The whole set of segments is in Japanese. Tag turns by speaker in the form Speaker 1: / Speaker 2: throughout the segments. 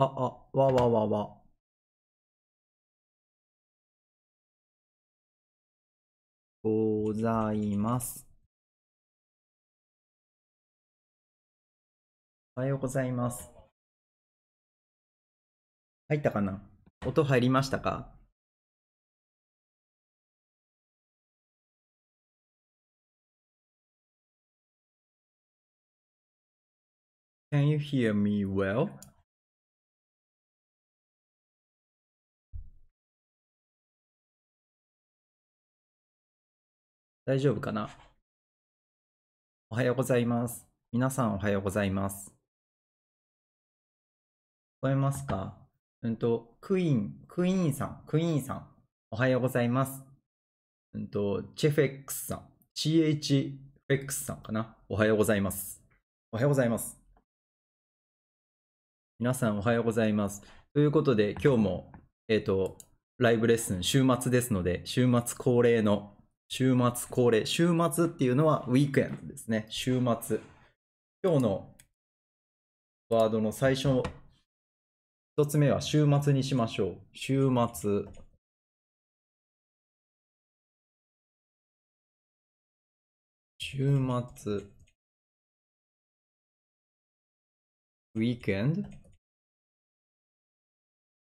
Speaker 1: あ、あ、わわわわ。ございます。おはようございます。入ったかな音入りましたか？Can you hear me well? 大丈夫かな
Speaker 2: おはようございます。皆さんおはようございます。聞こえますかうんと、クイーン、クイーンさん、クイーンさん、おはようございます。うんと、チェフェックスさん、CH フェックスさんかなおはようございます。おはようございます。皆さんおはようございます。ということで、今日も、えっ、ー、と、ライブレッスン週末ですので、週末恒例の週末恒例。週末っていうのはウィークエンドですね。週末。今日のワードの最初、一つ目は週末にしましょう。週末。
Speaker 1: 週末。ウィーク
Speaker 2: エンド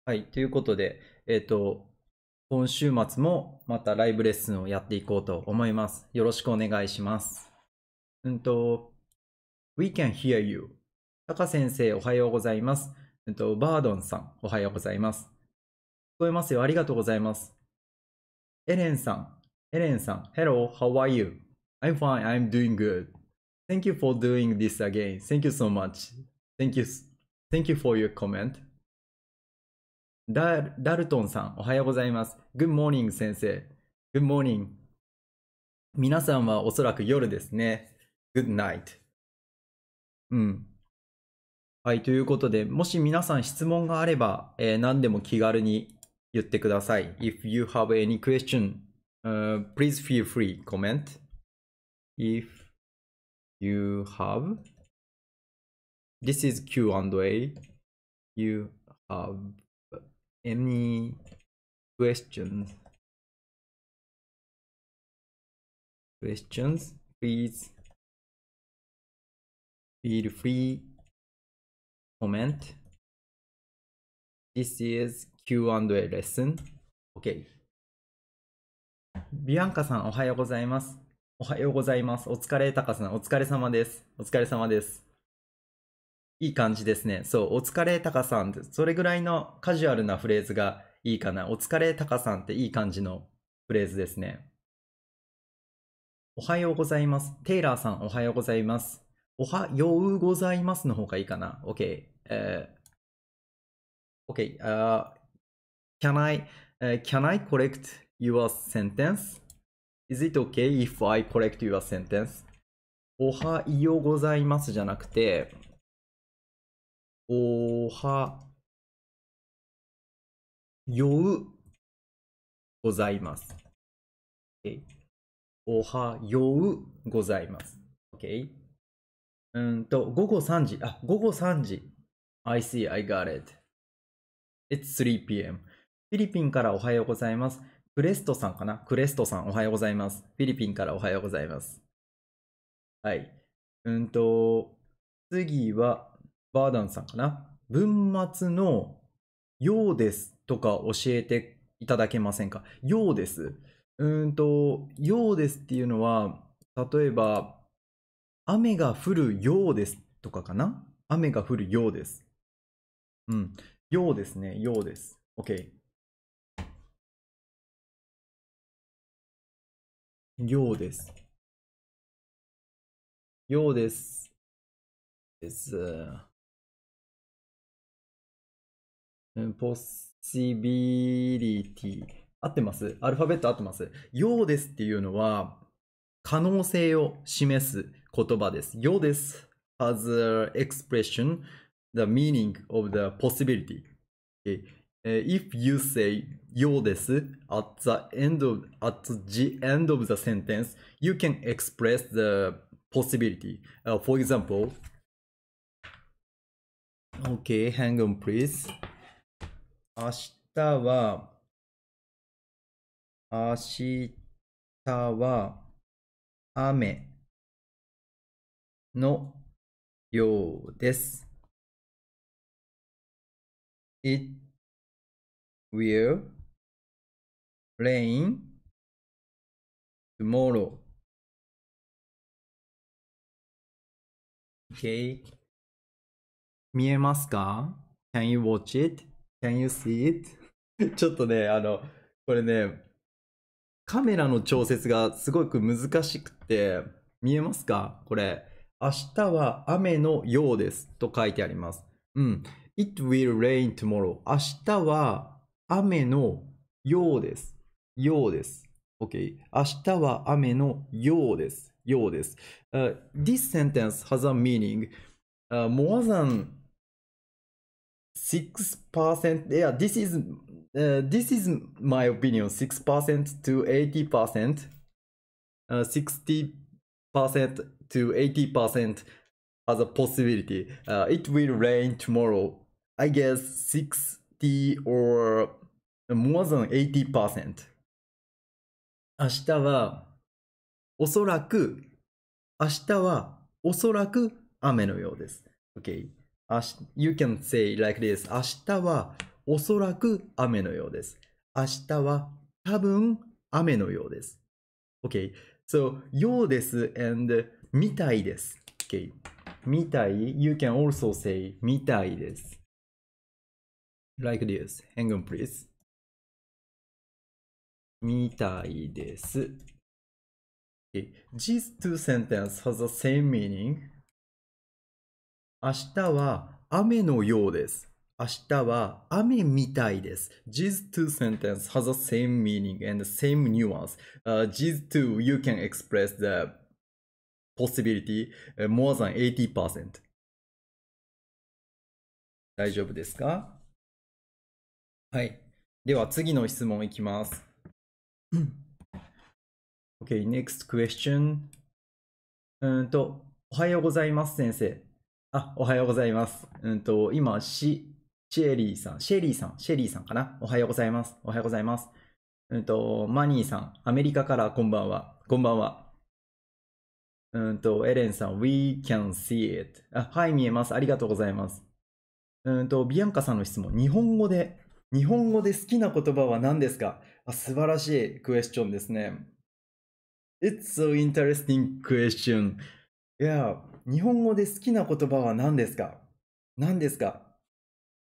Speaker 2: はい。ということで、えっ、ー、と、今週末もまたライブレッスンをやっていこうと思います。よろしくお願いします。うんと、We can hear you. タカ先生、おはようございます。うんと、バードンさん、おはようございます。聞こえますよ。ありがとうございます。エレンさん、エレンさん、Hello, how are you?I'm fine, I'm doing good.Thank you for doing this again. Thank you so much. Thank you, thank you for your comment. ダルトンさん、おはようございます。Good morning 先生。Good morning。皆さんはおそらく夜ですね。Good night。うん。はい、ということで、もし皆さん質問があれば、えー、何でも気軽に言ってください。If you have any question,、uh, please feel free to comment. If you have, this is Q&A.
Speaker 1: You have any questions? Questions, please feel free
Speaker 2: comment. This is Q&A lesson. Okay. ビアンカさんおはようございます。おはようございます。お疲れ、タカさん。お疲れ様です。お疲れ様です。いい感じですね。そう、お疲れ、タカさんって、それぐらいのカジュアルなフレーズがいいかな。お疲れ、タカさんっていい感じのフレーズですね。おはようございます。テイラーさん、おはようございます。おはようございますの方がいいかな。OK。えー、OK、uh,。Can I,、uh, can I correct your sentence? Is it okay if I correct your sentence? おはようございますじゃなくて、
Speaker 1: おはよう
Speaker 2: ございます。おはようございます。OK。うんと、午後3時。あ、午後3時。I see, I got it. It's 3pm. フィリピンからおはようございます。クレストさんかなクレストさんおはようございます。フィリピンからおはようございます。はい。うんと、次は、バーダンさんかな。文末の、ようですとか教えていただけませんか。ようです。うんと、ようですっていうのは、例えば、雨が降るようですとかかな。雨が降るようです。うん。ようですね。ようです。OK。
Speaker 1: ようです。ようです。です。
Speaker 2: ポシビリティ。合ってますアルファベット合ってますよですっていうのは、可能性を示す言葉です。よです as an expression, the meaning of the possibility. Okay. If you say よです at the end of, at the end of the sentence, you can express the possibility. Uh, for example, okay, hang on please. 明日は、明日は、雨
Speaker 1: のようです。It will rain tomorrow. Okay. 見えます
Speaker 2: か ?Can you watch it? Can you see it? ちょっとね、あの、これね、カメラの調節がすごく難しくて、見えますかこれ。明日は雨のようですと書いてあります。うん。It will rain tomorrow. 明日は雨のようです。ようです。OK。明日は雨のようです。ようです。Uh, this sentence has a meaning、uh, more than 6%, yeah, this is, uh, this is my opinion, 6% to 80%, uh, 60% to 80% as a possibility. Uh, it will rain tomorrow. I guess 60 or more than 80%. 明日は、おそらく、明日は、おそらく雨のようです。Okay. You can say like this. 明日はおそらく雨のようです。明日は多分雨のようです。Okay. So, ようです and みたいです。Okay. みたい。You can also say みたいです。Like this. Hang on, please. みたいです。Okay. These two sentences have the same meaning. 明日は雨のようです。明日は雨みたいです。These two sentences h a v e the same meaning and the same nuance.、Uh, these two, you can express the possibility more than 80%. 大丈夫ですかはい。では次の質問いきます。okay, next question. うんと、おはようございます先生。あ、おはようございます。うんと、今、シ、シェリーさん、シェリーさん、シェリーさんかなおはようございます。おはようございます。うんと、マニーさん、アメリカからこんばんは。こんばんは。うんと、エレンさん、We can see it. あ、はい、見えます。ありがとうございます。うんと、ビアンカさんの質問、日本語で、日本語で好きな言葉は何ですかあ素晴らしいクエスチョンですね。It's so interesting question. Yeah. 日本語で好きな言葉は何ですか何ですか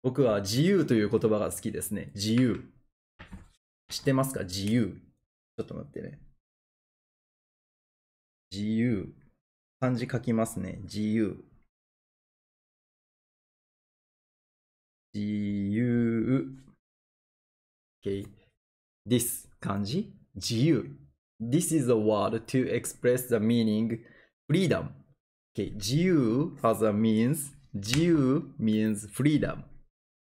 Speaker 2: 僕は自由という言葉が好きですね。自由。知ってますか自由。ちょっと待ってね。自由。
Speaker 1: 漢字書きますね。自由。
Speaker 2: 自由。Okay. This 漢字自由。This is a word to express the meaning freedom. Okay, 自由 as a means 自由 means freedom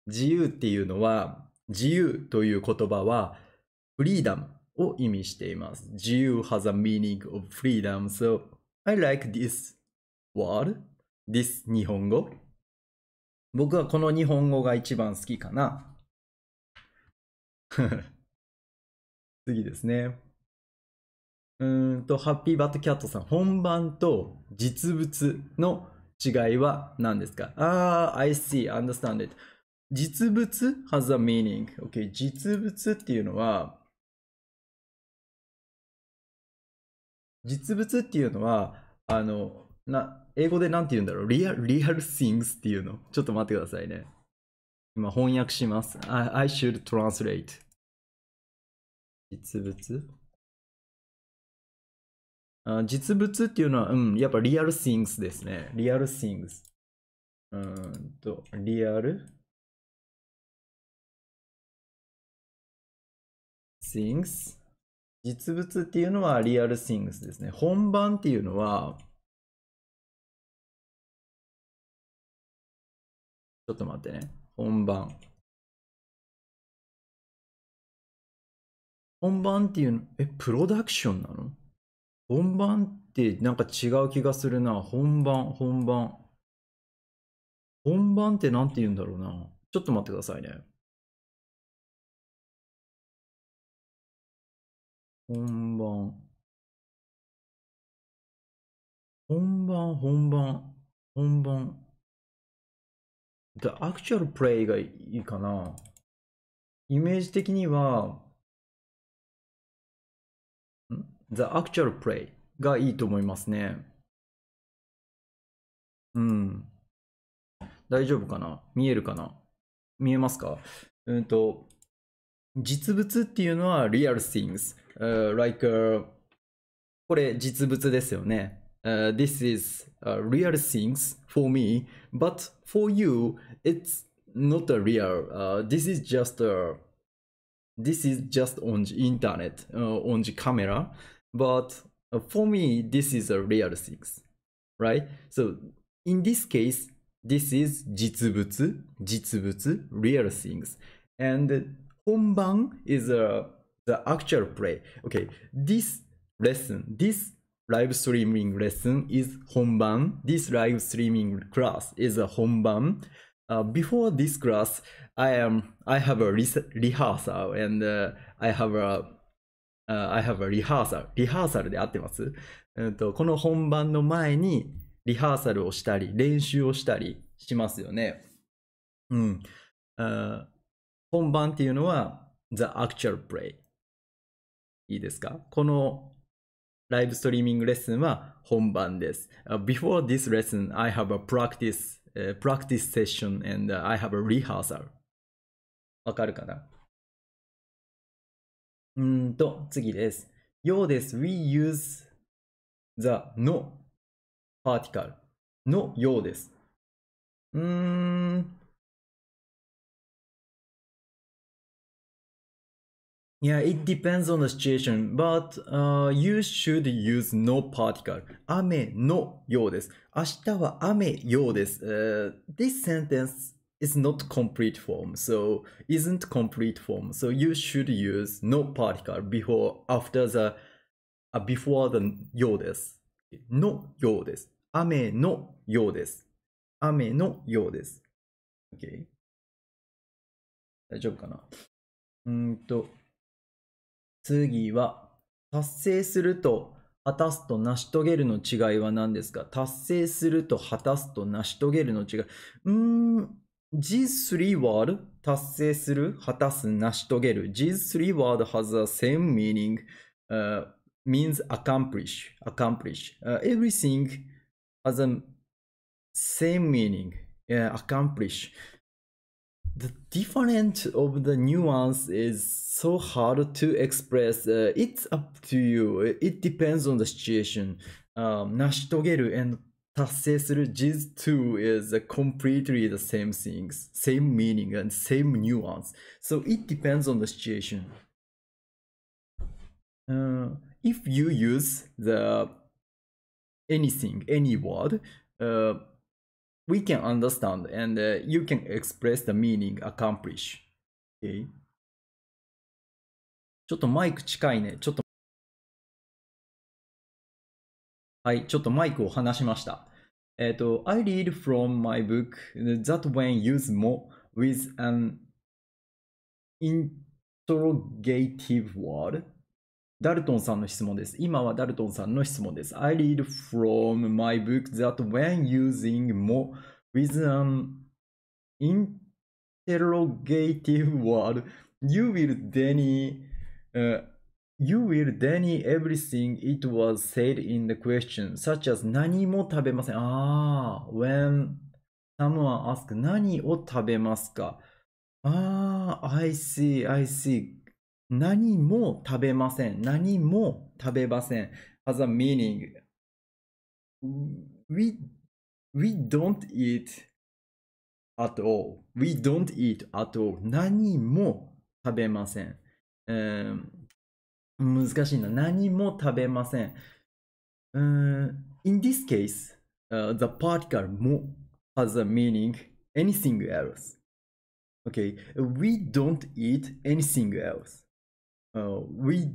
Speaker 2: 自由っていうのは自由という言葉は freedom を意味しています。自由 has a meaning of freedom. So I like this word, this 日本語。僕はこの日本語が一番好きかな。次ですね。うんと、ハッピーバットキャットさん、本番と実物の違いは何ですかああ、I see, understand it. 実物 has a meaning. o k 実物っていうのは、実物っていうのは、あの、な、英語で何て言うんだろうリアリアル things っていうの。ちょっと待ってくださいね。今翻訳します。I, I should translate. 実物あ実物っていうのは、うん、やっぱリアル things ですね。リアル things。うんと、リ
Speaker 1: アル things。実物っていうのはリアル things ですね。本番っていうのは、ちょっと待ってね。本番。
Speaker 2: 本番っていうの、え、プロダクションなの本番ってなんか違う気がするな。本番、本番。本番って何
Speaker 1: て言うんだろうな。ちょっと待ってくださいね。本番。本番、本番、本番。The
Speaker 2: actual play がいいかな。イメージ的には、The actual play がいいと思いますね。
Speaker 1: うん。大丈夫かな
Speaker 2: 見えるかな見えますかうんと、実物っていうのは real things、uh,。like, これ実物ですよね。Uh, this is a real things for me, but for you, it's not a real. Uh, this is just a, this is just on the internet, uh, on the camera. but uh, for me this is a real six right so in this case this is jitsubutsu jitsubutsu real things and honban is uh, the actual play okay this lesson this live streaming lesson is honban this live streaming class is a honban uh, before this class i am i have a rehearsal and uh, i have a I have a rehearsal リハーサルで合ってます、うんとこの本番の前にリハーサルをしたり練習をしたりしますよね、うん、uh, 本番っていうのは the actual play いいですかこのライブストリーミングレッスンは本番です。Uh, before this lesson, I have a practice,、uh, practice session and、I have a rehearsal. わかるかなうんと、次です。ようです。We use the no particle のようです。
Speaker 1: うーん。Yeah, it
Speaker 2: depends on the situation, but、uh, you should use no particle. 雨のようです。明日は雨ようです。Uh, this sentence is not complete form, so isn't complete form. So you should use no particle before after the uh, before the よう no のようです。雨のようです。雨のようです。
Speaker 1: Okay. 大丈夫かなうんと、
Speaker 2: 次は、達成すると果たすと成し遂げるの違いは何ですか達成すると果たすと成し遂げるの違い。うーん、G3 word 3 word has the same meaning、uh, means accomplish, accomplish.、Uh, everything has a same meaning, uh, accomplish. The difference of the nuance is so hard to express. Uh, it's up to you. It depends on the situation. Um, 成し遂げる and 達成する jizz two is completely the same things, same meaning and same nuance. So it depends on the situation. Uh, if you use the anything, any word, uh, we can understand and uh, you can express the meaning accomplish. Okay? ちょっとマイク近いね。ちょっとはい、ちょっとマイクを離しました。えっ、ー、と、I read from my book that when used more with an interrogative word ダルトンさんの質問です。今はダルトンさんの質問です。I read from my book that when using more with an interrogative word, you will deny、uh, You will deny everything it was said in the question, such as 何も食べません。ああ、when someone asks 何を食べますかああ、I see, I see. 何も食べません。何も食べません。has a meaning. We, we don't eat at all. We don't eat at all. 何も食べません。Um, In this case, uh, the particle も has a meaning anything else. Okay, we don't eat anything else. Uh, we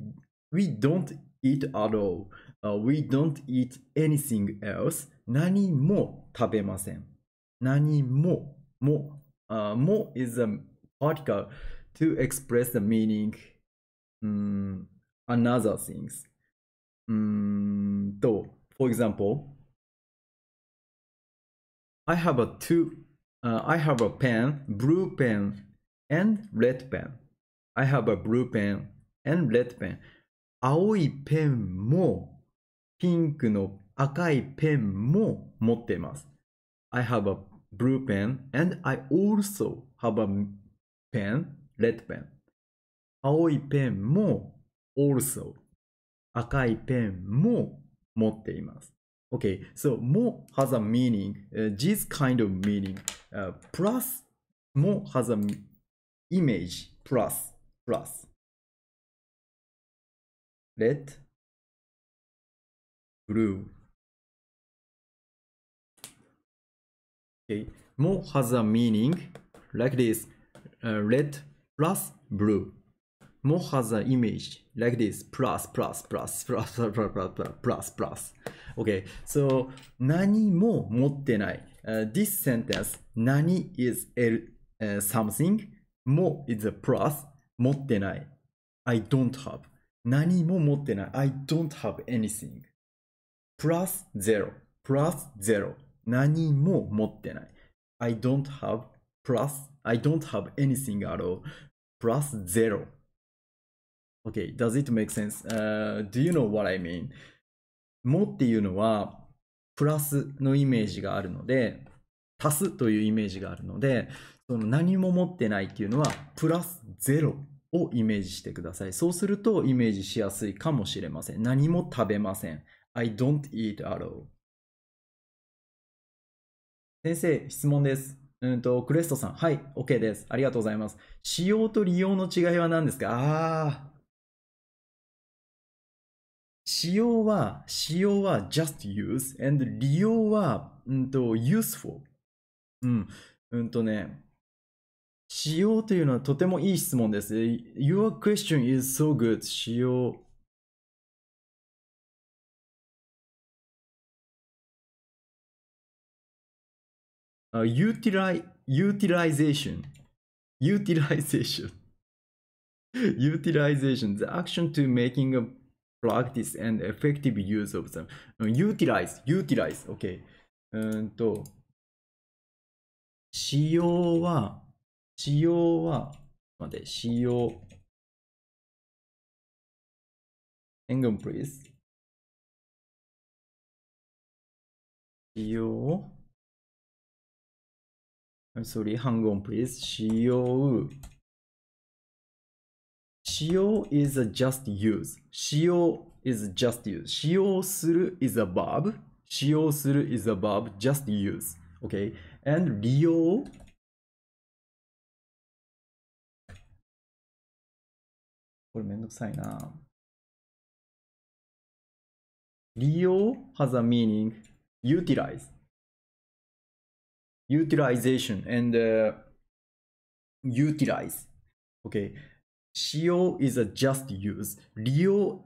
Speaker 2: we don't eat at all. Uh, we don't eat anything else. 何も食べません。何もも、uh, も is a particle to express the meaning、um, hmm another things. Um, though, for example, I have a two, uh, I have a pen, blue pen and red pen. I have a blue pen and red pen. 青いペンもピンクの赤いペンも持っています。I have a blue pen and I also have a pen, red pen. 青いペンも also 赤いペンも持っています。Okay, so も has a meaning,、uh, this kind of meaning,、uh, plus も has a image, plus, plus.
Speaker 1: Red, blue.
Speaker 2: Okay, も has a meaning like this, uh, red plus blue. Mo has an image like this plus plus plus plus plus plus plus plus. Okay, so 何も持ってない。Uh, this sentence 何 is a, uh, something, も is a plus, I do don't have I do don't have anything. plus 0 Plus zero. plus I do don't have plus I don't have anything at all plus 0 Okay, does it make sense?、Uh, do you know what I mean? もっていうのは、プラスのイメージがあるので、足すというイメージがあるので、その何も持ってないっていうのは、プラスゼロをイメージしてください。そうするとイメージしやすいかもしれません。何も食べません。I don't eat at all. 先生、質問です。うんと、クレストさん。はい、OK です。ありがとうございます。使用と利用の違いは何ですかああ、使用は、使用は just use and 利用は、うんと、useful。うん、うんとね、使用というのはとてもいい質問です。Your question is so good.
Speaker 1: 使用。u utilize, utilization.
Speaker 2: Utilization. utilization. The action to making a practice and effective use of them. utilize, utilize, okay. うんと、使用
Speaker 1: は、使用は、待って、使用。Hang on, please. 使用。I'm sorry, hang on,
Speaker 2: please. 使用。使用 is a just use. 使用 is just use. 使用する is a verb. 使用する is a verb. Just use. Okay. And 利用こ
Speaker 1: れめんどくさいな。利用 has a meaning
Speaker 2: utilize. Utilization and、uh, utilize. Okay. 使用 is a just use. 利用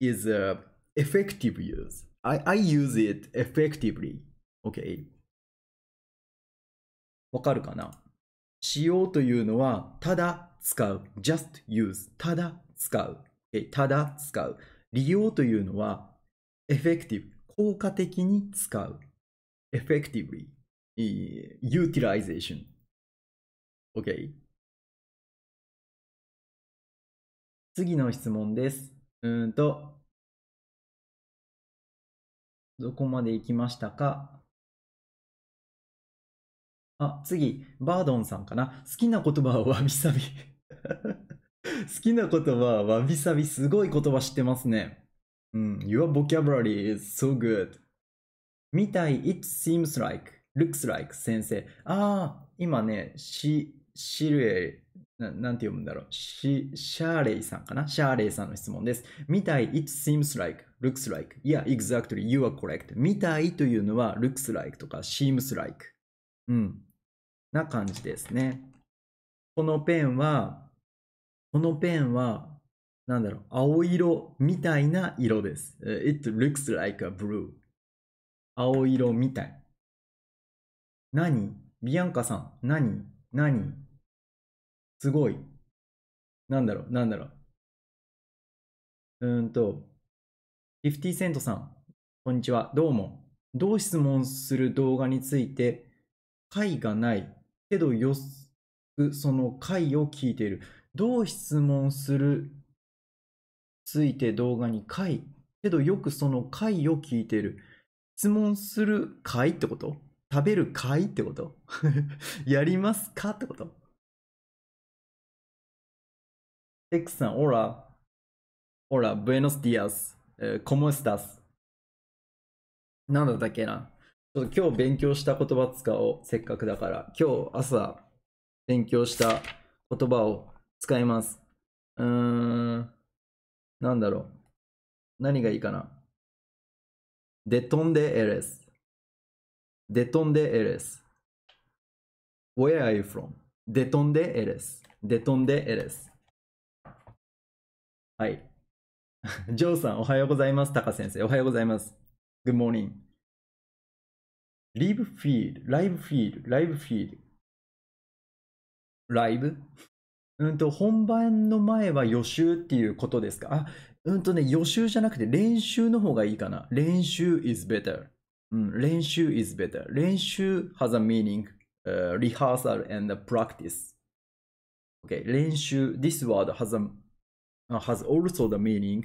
Speaker 2: is a effective use. I, I use it effectively. o k わかるかな使用というのは、ただ使う。just use. ただ使う。Okay. ただ使う。利用というのは、effective. 効果的に使う。effectively. utilization.
Speaker 1: Okay. 次の質問です。うんと、どこまで行
Speaker 2: きましたかあ、次、バードンさんかな。好きな言葉はわびさび 好きな言葉はわびさび。すごい言葉知ってますね。うん。Your vocabulary is so good. みたい、it seems like, looks like 先生。ああ、今ね、シ、シルエななんて読むんだろうシシャーレイさんかなシャーレイさんの質問です。みたい It seems like, looks like. Yeah, exactly. You are correct. みたいというのは looks like とか seems like。うん。な感じですね。このペンは、このペンは、なんだろう、青色みたいな色です。It looks like a blue. 青色みたい。何ビアンカさん、何
Speaker 1: 何すごい、なんだろう、なんだろ
Speaker 2: う。うんと、50セントさん、こんにちは。どうも。どう質問する動画について、回がない。けどよくその回を聞いている。どう質問するついて動画に回けどよくその回を聞いている。質問する回ってこと食べる回ってこと やりますかってことックさん、オラ。オラ、ブエノスディアス。コモスタス。なんだったっけな。ちょっと今日勉強した言葉使おう。せっかくだから。今日朝勉強した言葉を使います。うーん。なんだろう。何がいいかな。デトンデエレ
Speaker 1: ス。デトンデエレス。Where are you from?
Speaker 2: デトンデエレス。デトンデエレス。はい。ジョーさん、おはようございます。タカ先生、おはようございます。Good morning. Live リ e フィール、ライブフ e ール、ライブ feed. ライブうんと、本番の前は予習っていうことですかあ、うんとね、予習じゃなくて練習の方がいいかな。練習 is better. うん、練習 is better. 練習 has a meaning,、uh, rehearsal and practice. Okay, 練習 this word has a Uh, has also the meaning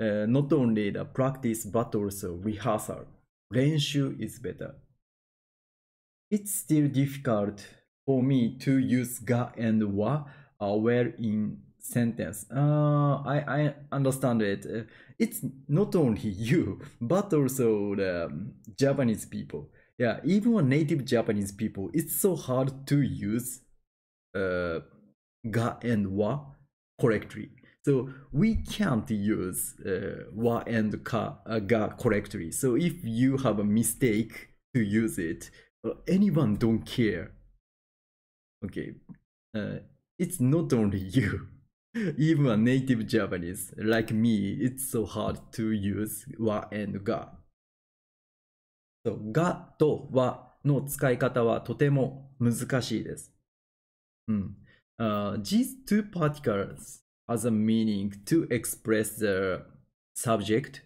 Speaker 2: uh, not only the practice but also rehearsal. Renshu is better. It's still difficult for me to use ga and wa uh, where in sentence. Uh, I, I understand it. Uh, it's not only you, but also the um, Japanese people. Yeah, even native Japanese people, it's so hard to use uh, ga and wa correctly. So we can't use uh, wa and ka uh, ga correctly. So if you have a mistake to use it, uh, anyone don't care. Okay, it's not only you. Even a native Japanese like me, it's so hard to use wa and ga. So, がと a の使い方はとても難しいです。うん。Uh, these two particles as a meaning to express the subject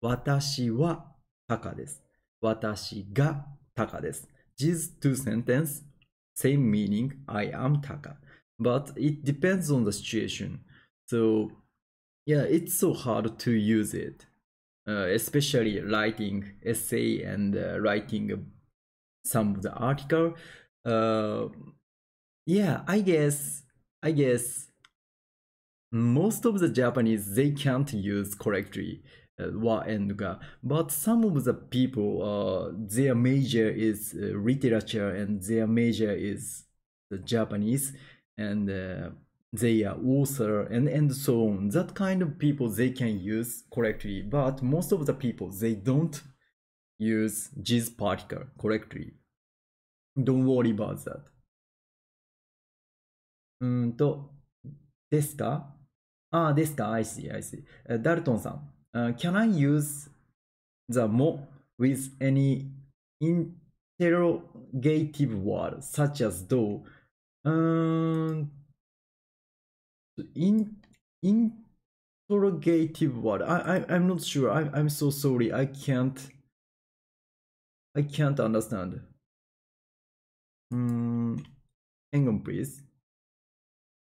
Speaker 2: 私はタカです私がタカです These two sentences same meaning I am Taka but it depends on the situation so yeah it's so hard to use it uh, especially writing essay and uh, writing some of the article uh, yeah i guess i guess most of the Japanese they can't use correctly uh, wa and ga but some of the people uh, their major is uh, literature and their major is the Japanese and uh, they are author and and so on that kind of people they can use correctly but most of the people they don't use this particle correctly don't worry about that うんとですか mm, Ah, this guy, I see, I see. Uh, Dalton-san, uh, can I use the mo with any interrogative word such as do? Um, in, interrogative word. I, I, I'm not sure. I, I'm so sorry. I can't. I can't understand. hang on, please.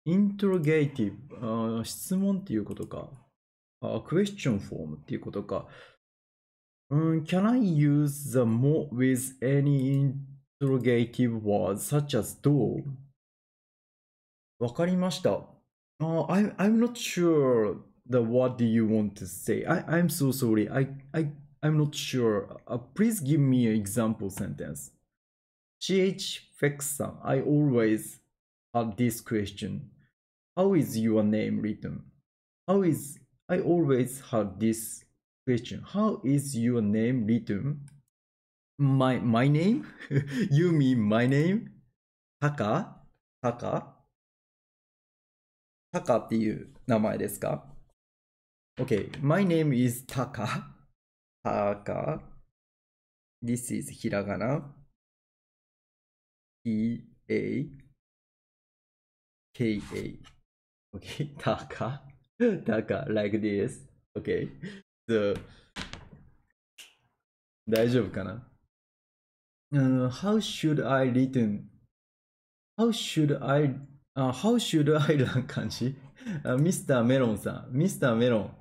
Speaker 2: イントロゲイティブ、質問っていうことか。クエスチョンフォームっていうことか。can I use the more with any interrogative words such as do? わかりました。Uh, I, am I'm not sure the what do you want to say. I, I'm so sorry. I, I, I'm not sure. Uh, please give me an example sentence. CH fexa. I always had this question. How is your name written? How is I always had this question. How is your name written? My my name? you mean my name? Taka? Taka? Taka っていう名前ですか
Speaker 1: ?Okay, my name is Taka. Taka. This is hiragana. E A K A. okay taka taka
Speaker 2: like this okay so 大丈夫かな、uh, ?How should I written? How should I,、uh, how should I な感じ、uh, ?Mr. メロンさん。Mr. メロン。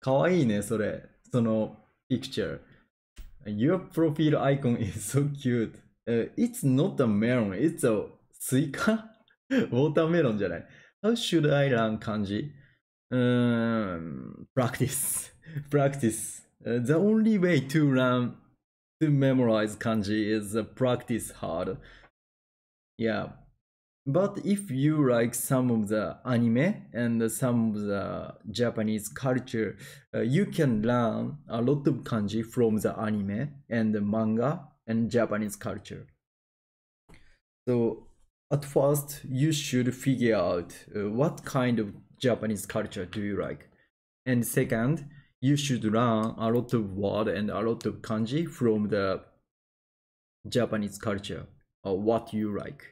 Speaker 2: かわいいね、それ。その picture。Your profile icon is so cute.、it's not a melon, it's a スイカウォーターメロンじゃない。how should I learn kanji? Um, practice, practice. Uh, the only way to learn to memorize kanji is uh, practice hard. Yeah, but if you like some of the anime and some of the Japanese culture, uh, you can learn a lot of kanji from the anime and the manga and Japanese culture. So at first you should figure out what kind of Japanese culture do you like. And second, you should learn a lot of word and a lot of kanji from the Japanese culture or what you like.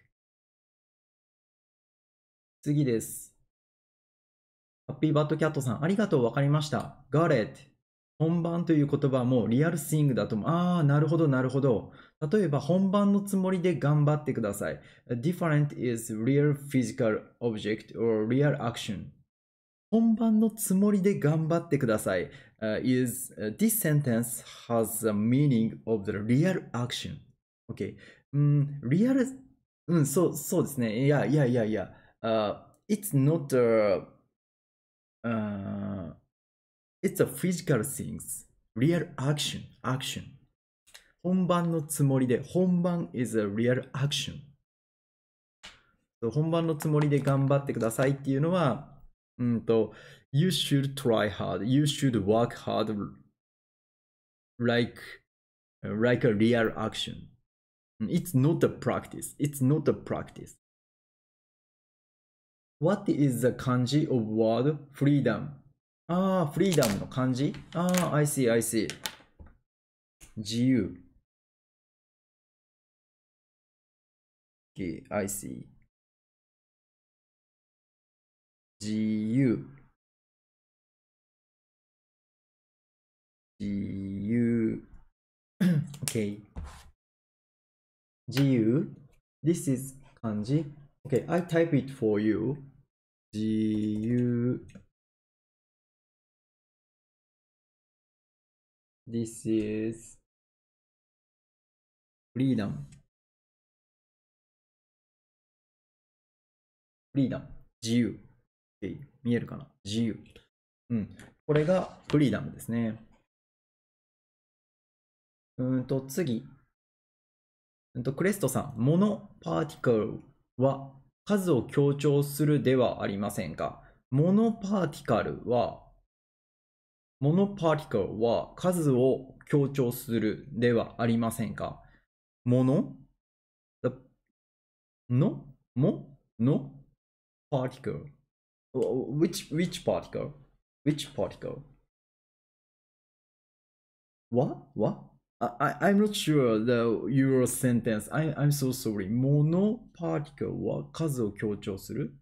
Speaker 2: 次です。ハッピーバッドキャットさん、ありがとう、わかりました。ガレット。本番という言葉もリアルスイングだと思う。ああ、なるほど、なるほど。例えば本番のつもりで頑張ってください。different is real physical object or real action. 本番のつもりで頑張ってください。Uh, is uh, this sentence has a meaning of the real action. Okay. うん、リアル、うん、そう、そうですね。いや、いや、いや、いや。Uh, it's not a, uh, it's a physical things. Real action, action. 本番のつもりで、本番 is a real action。本番のつもりで頑張ってくださいっていうのは、うんと、You should try hard, you should work hard like, like a real action. It's not a practice, it's not a practice. What is the kanji of word freedom? ああ、freedom の漢字ああ、I see, I see. 自
Speaker 1: 由。Okay, I see. GU. GU.
Speaker 2: okay. GU. This is kanji. Okay, I type it for you. GU.
Speaker 1: This is freedom. フリーダム。自由。見えるかな自由。うん。これがフリーダムですね。
Speaker 2: うんと、次。うんと、クレストさん。モノパーティクルは数を強調するではありませんかモノパーティカルは、モノパーティカルは数を強調するではありませんかモノのもの particle? Which which particle? Which particle? What? What? I, I, m not sure the your sentence. I, I'm so sorry. モノパーティクルは数を強調する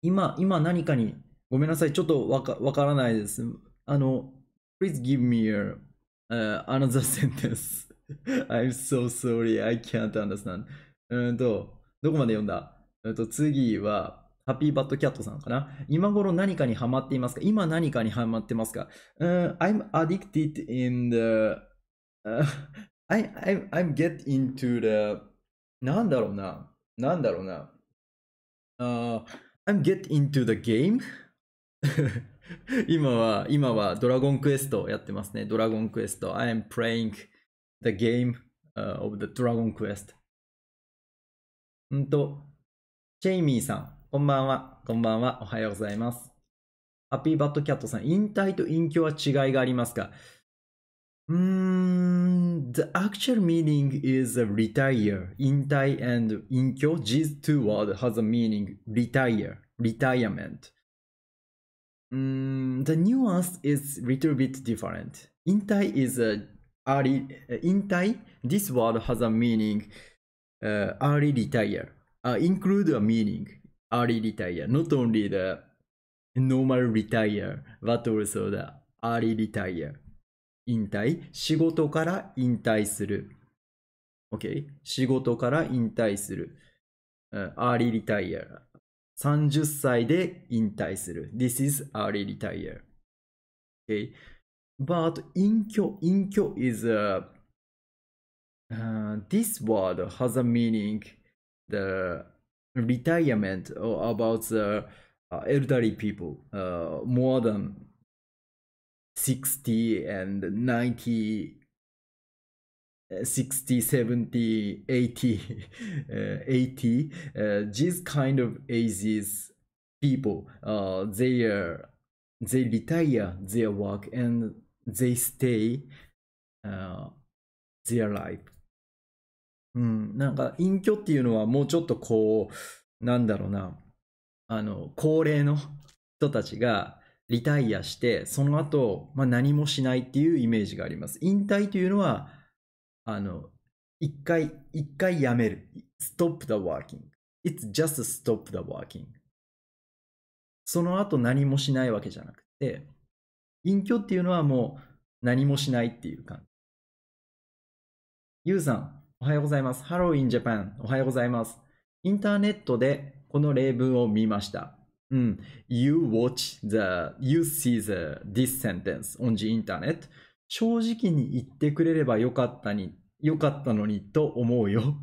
Speaker 2: 今、今何かに、ごめんなさい。ちょっとわかわからないです。あの、please give me a,、uh, another sentence. I'm so sorry. I can't understand. うんと、どこまで読んだと、次は、ハッピーバッドキャットさんかな今頃何かにハマっていますか今何かにハマってますか、uh, ?I'm addicted in the... Uh, I, I'm, I'm get into the... なんだろうななんだろうな、uh, ?I'm get into the game? 今は、今はドラゴンクエストやってますね。ドラゴンクエスト。I am playing the game、of the Dragon Quest. うんと、ジェイミーさん、こんばんは。こんばんは。おはようございます。ハッピーバットキャットさん、引退と隠居は違いがありますかうーん、the actual meaning is retire. 引退 and 隠居 these two words has a meaning retire, retirement. うーん、the nuance is little bit different. 引退 is a early, 引退 this word has a meaning uh, early retire uh, include a meaning early retire not only the normal retire but also the early retire 引退仕事から引退する OK 仕事から引退する、uh, early retire 30歳で引退する This is early retire OK but 隠居隠居 is a Uh, this word has a meaning the retirement or uh, about the uh, elderly people uh, more than 60 and 90 60 70 80 uh, 80 uh, these kind of ages people uh, they they retire their work and they stay their life うん、なんか隠居っていうのはもうちょっとこうなんだろうなあの高齢の人たちがリタイアしてその後、まあ何もしないっていうイメージがあります引退というのはあの一回一回やめる Stop the working It's just stop the working その後何もしないわけじゃなくて隠居っていうのはもう何もしないっていう感じユウさんおはようございます。ハロ in ンジャパン。おはようございます。インターネットでこの例文を見ました。うん。You watch the, you see the, this sentence on the internet. 正直に言ってくれればよかったに、よかったのにと思うよ。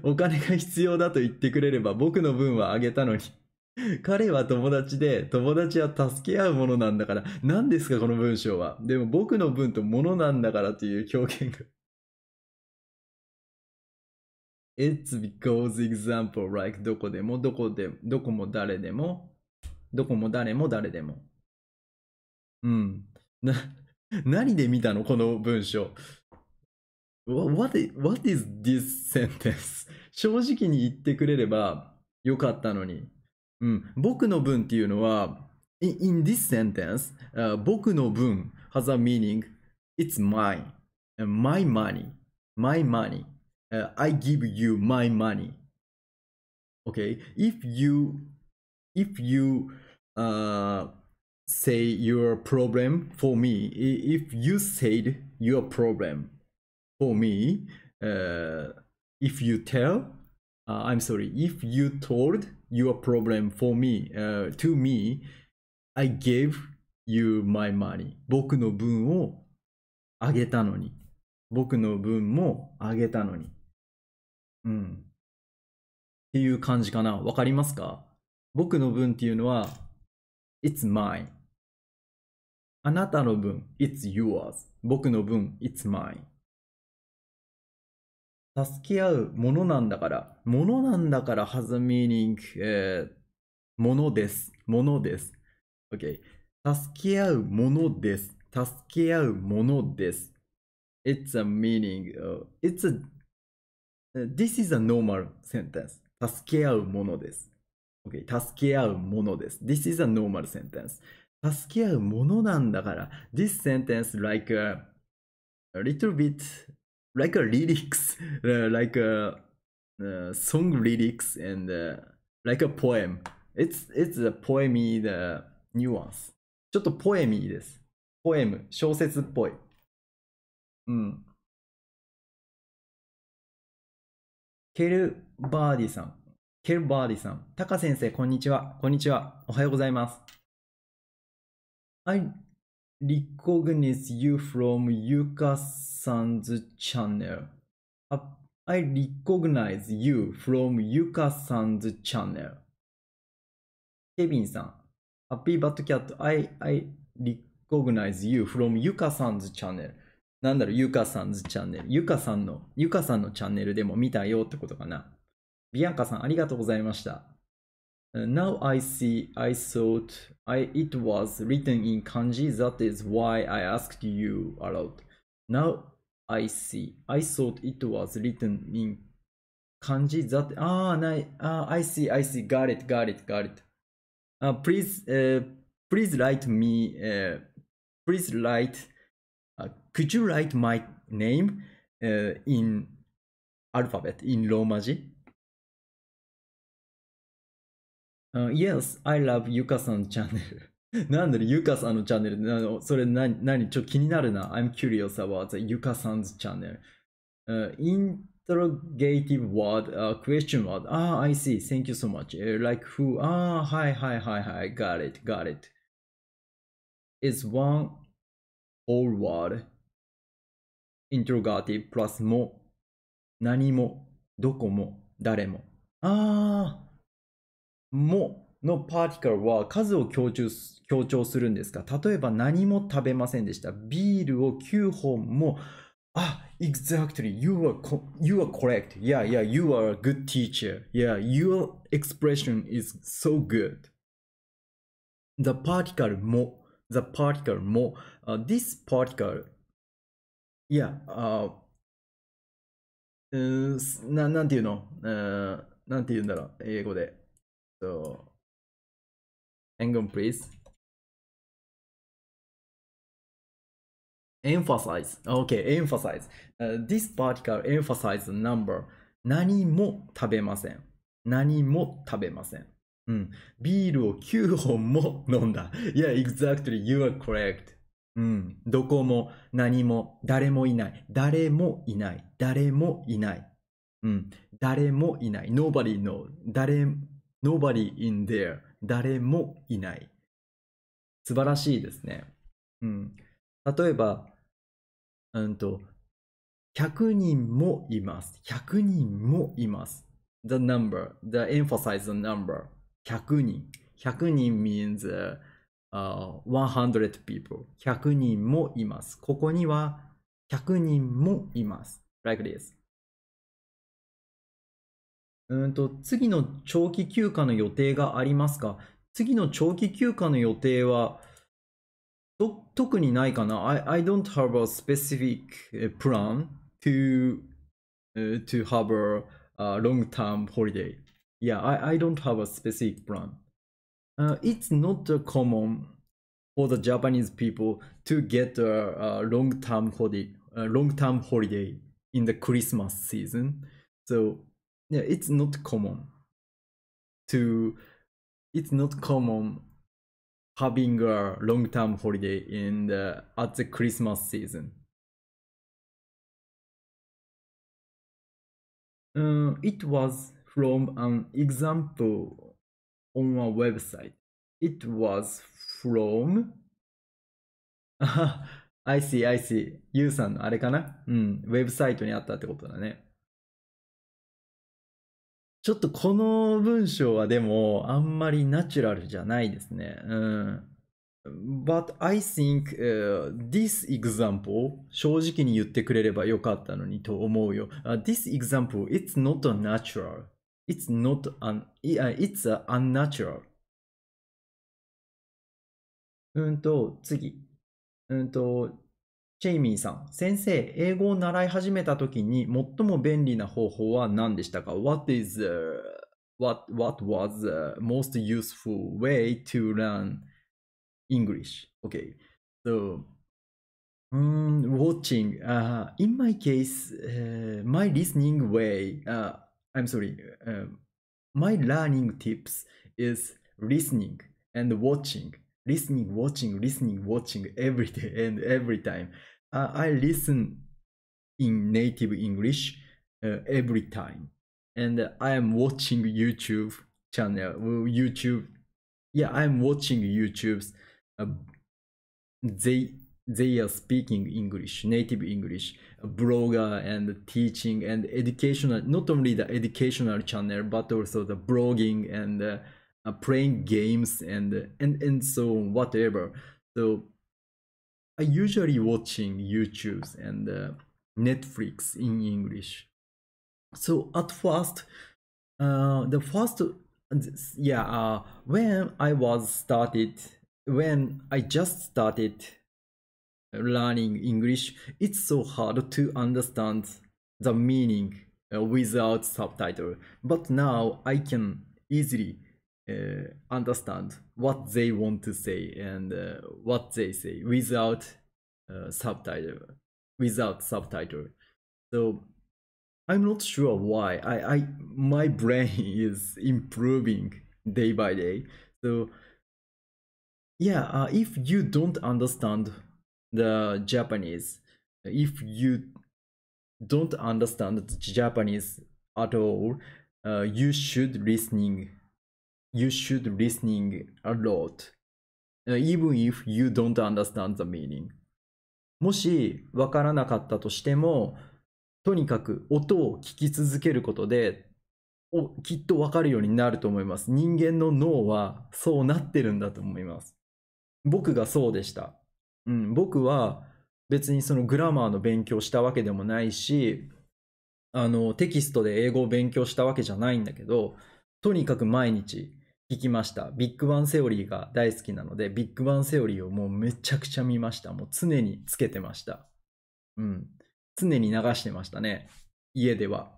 Speaker 2: お金が必要だと言ってくれれば僕の分はあげたのに。彼は友達で、友達は助け合うものなんだから、何ですかこの文章は。でも僕の分とものなんだからという表現が。It's because example like どこでもどこでどこも誰でもどこも誰も誰でも。うん。な、何で見たのこの文章。What, what is this sentence? 正直に言ってくれればよかったのに。うん。僕の文っていうのは In, in this sentence,、uh, 僕の文 has a meaning. It's mine. My money. My money. uh, I give you my money. Okay, if you if you uh, say your problem for me, if you said your problem for me, uh, if you tell, uh, I'm sorry, if you told your problem for me uh, to me, I gave you my money. 僕の分をあげたのに。僕の分もあげたのに。うん。っていう感じかな。わかりますか僕の分っていうのは、it's mine。あなたの分、it's yours。僕の分、it's mine。助け合うものなんだから、ものなんだから has a meaning、えー、ものです。ものです。OK。助け合うものです。助け合うものです。It's a meaning.、it's a This is a normal sentence. 助け合うものです。Okay. 助け合うものです。This is a normal sentence. 助け合うものなんだから。This sentence like a, a little bit like a lyrics, like a uh, song lyrics and uh, like a poem. It's, it's a poemy the nuance. ちょっとポエミーです。ポエム、小説っぽい。
Speaker 1: うん。ケ
Speaker 2: ルバーディさん。ケルバーディさん。タカ先生、こんにちは。こんにちは。おはようございます。I recognize you from Yuka-san's channel. I recognize you from Yuka-san's channel. ケビンさん。ハッピーバットキャット。I, I recognize you from Yuka-san's channel. なんだろう、ゆかさんズチャンネル。ゆかさんの、ゆかさんのチャンネルでも見たよってことかな。ビアンカさん、ありがとうございました。Now I see, I thought I, it was written in kanji. That is why I asked you aloud. Now I see, I thought it was written in kanji. That, ah, I, ah, I see, I see. Got it, got it, got it. Uh, please, uh, please write me, uh, please write could you write my name uh, in alphabet in Romaji? Uh, yes, I love Yuka-san channel. なんだろ、ゆかさんのチャンネル、それ何、何、ちょっと気になるな。I'm curious about the Yuka-san's channel.、Uh, interrogative word,、uh, question word. Ah, I see. Thank you so much.、Uh, like who? Ah, はいはいはいはい。Got it, got it. It's one whole word. interrogative プラスも、何も、どこも、誰も。ああものパーティカルは数を強調強調するんですか例えば何も食べませんでした。ビールを9本も、あ、exactly, you are, you are correct. Yeah, yeah, you are a good teacher. Yeah, your expression is so good. The particle も the particle も、uh, this particle いや、あうん、な、なんていうの
Speaker 1: うん、なんて言うんだろう英語で。So,
Speaker 2: hang on, please. emphasize. Okay, emphasize.、Uh, this particle emphasize s the number. 何も食べません。何も食べません。うん。ビールを9本も飲んだ。Yeah, exactly. You are correct. うん、どこも何も誰もいない誰もいない誰もいない、うん、誰もいない nobody know s 誰 nobody in there 誰もいない素晴らしいですね、うん、例えば、うんと100人もいます100人もいます the number the emphasize the number 100人100人 means、uh, 100 people 100人もいます。ここには100人もいます。like this うんと次の長期休暇の予定がありますか次の長期休暇の予定は特にないかな I, I don't have a specific plan to,、to have a, a long term holiday. Yeah, I, I don't have a specific plan. uh, it's not uh, common for the Japanese people to get a, a long-term holiday, long-term holiday in the Christmas season. So yeah, it's not common to it's not common having a long-term holiday in the at the Christmas season.
Speaker 1: Uh, it
Speaker 2: was from an example on a website. It was from I see, I see. You さんのあれかなうん。ウェブサイトにあったってことだね。ちょっとこの文章はでもあんまりナチュラルじゃないですね。うん。But I think、uh, this example 正直に言ってくれればよかったのにと思うよ。Uh, this example, it's not a natural. It's not an, it's a unnatural. うんと、次。うんと、チェイミーさん。先生、英語を習い始めた時に最も便利な方法は何でしたか ?What is,、uh, what, what was the most useful way to learn English?Okay. So, um, watching, uh, in my case, uh, my listening way, uh, I'm sorry, um, my learning tips is listening and watching, listening, watching, listening, watching every day and every time. Uh, I listen in native English uh, every time, and I am watching YouTube channel, uh, YouTube. Yeah, I'm watching YouTube's. Um, they they are speaking English, native English blogger and teaching and educational not only the educational channel but also the blogging and uh, uh, playing games and uh, and and so on, whatever so i usually watching youtubes and uh, netflix in english so at first uh, the first yeah uh, when i was started when i just started learning English, it's so hard to understand the meaning uh, without subtitle. But now I can easily uh, understand what they want to say and uh, what they say without uh, subtitle. Without subtitle, so I'm not sure why. I, I my brain is improving day by day. So yeah, uh, if you don't understand the Japanese if you don't understand Japanese at all uh, you should listening you should listening a lot uh, even if you don't understand the meaning もしわからなかったとしてもとにかく音を聞き続けることできっとわかるようになると思います人間の脳はそうなってるんだと思います僕がそうでしたうん、僕は別にそのグラマーの勉強したわけでもないしあのテキストで英語を勉強したわけじゃないんだけどとにかく毎日聞きましたビッグバンセオリーが大好きなのでビッグバンセオリーをもうめちゃくちゃ見ましたもう常につけてましたうん常に流してましたね家では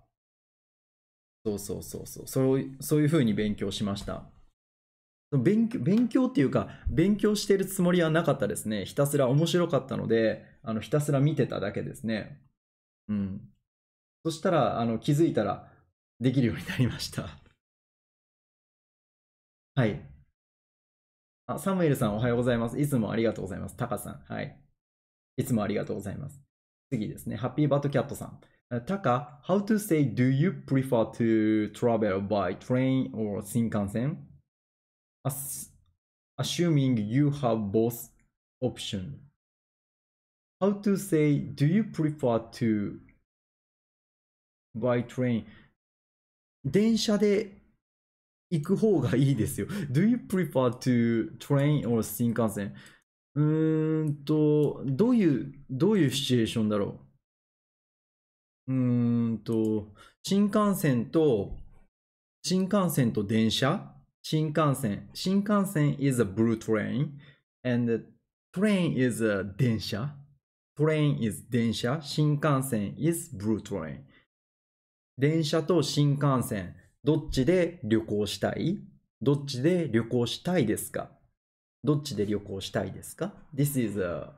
Speaker 2: そうそうそうそうそうそういうふうに勉強しました勉強勉強っていうか勉強してるつもりはなかったですねひたすら面白かったのであのひたすら見てただけですねうんそしたらあの気づいたらでき
Speaker 1: るようになりました はい
Speaker 2: あサムエルさんおはようございますいつもありがとうございますタカさんはいいつもありがとうございます次ですねハッピーバットキャットさんタカ how to say do you prefer to travel by train or 新幹線 As assuming you have both option. How to say do you prefer to by train? 電車で行く方がいいですよ。Do you prefer to train or 新幹線うーんと、どういう、どういうシチュエーションだろううーんと、新幹線と、新幹線と電車新幹線。新幹線 i s a blue train. And train is a 電車。Train is 電車。新幹線 i s blue train. 電車と新幹線、どっちで旅行したいどっちで旅行したいですかどっちで旅行したいですか ?This is a,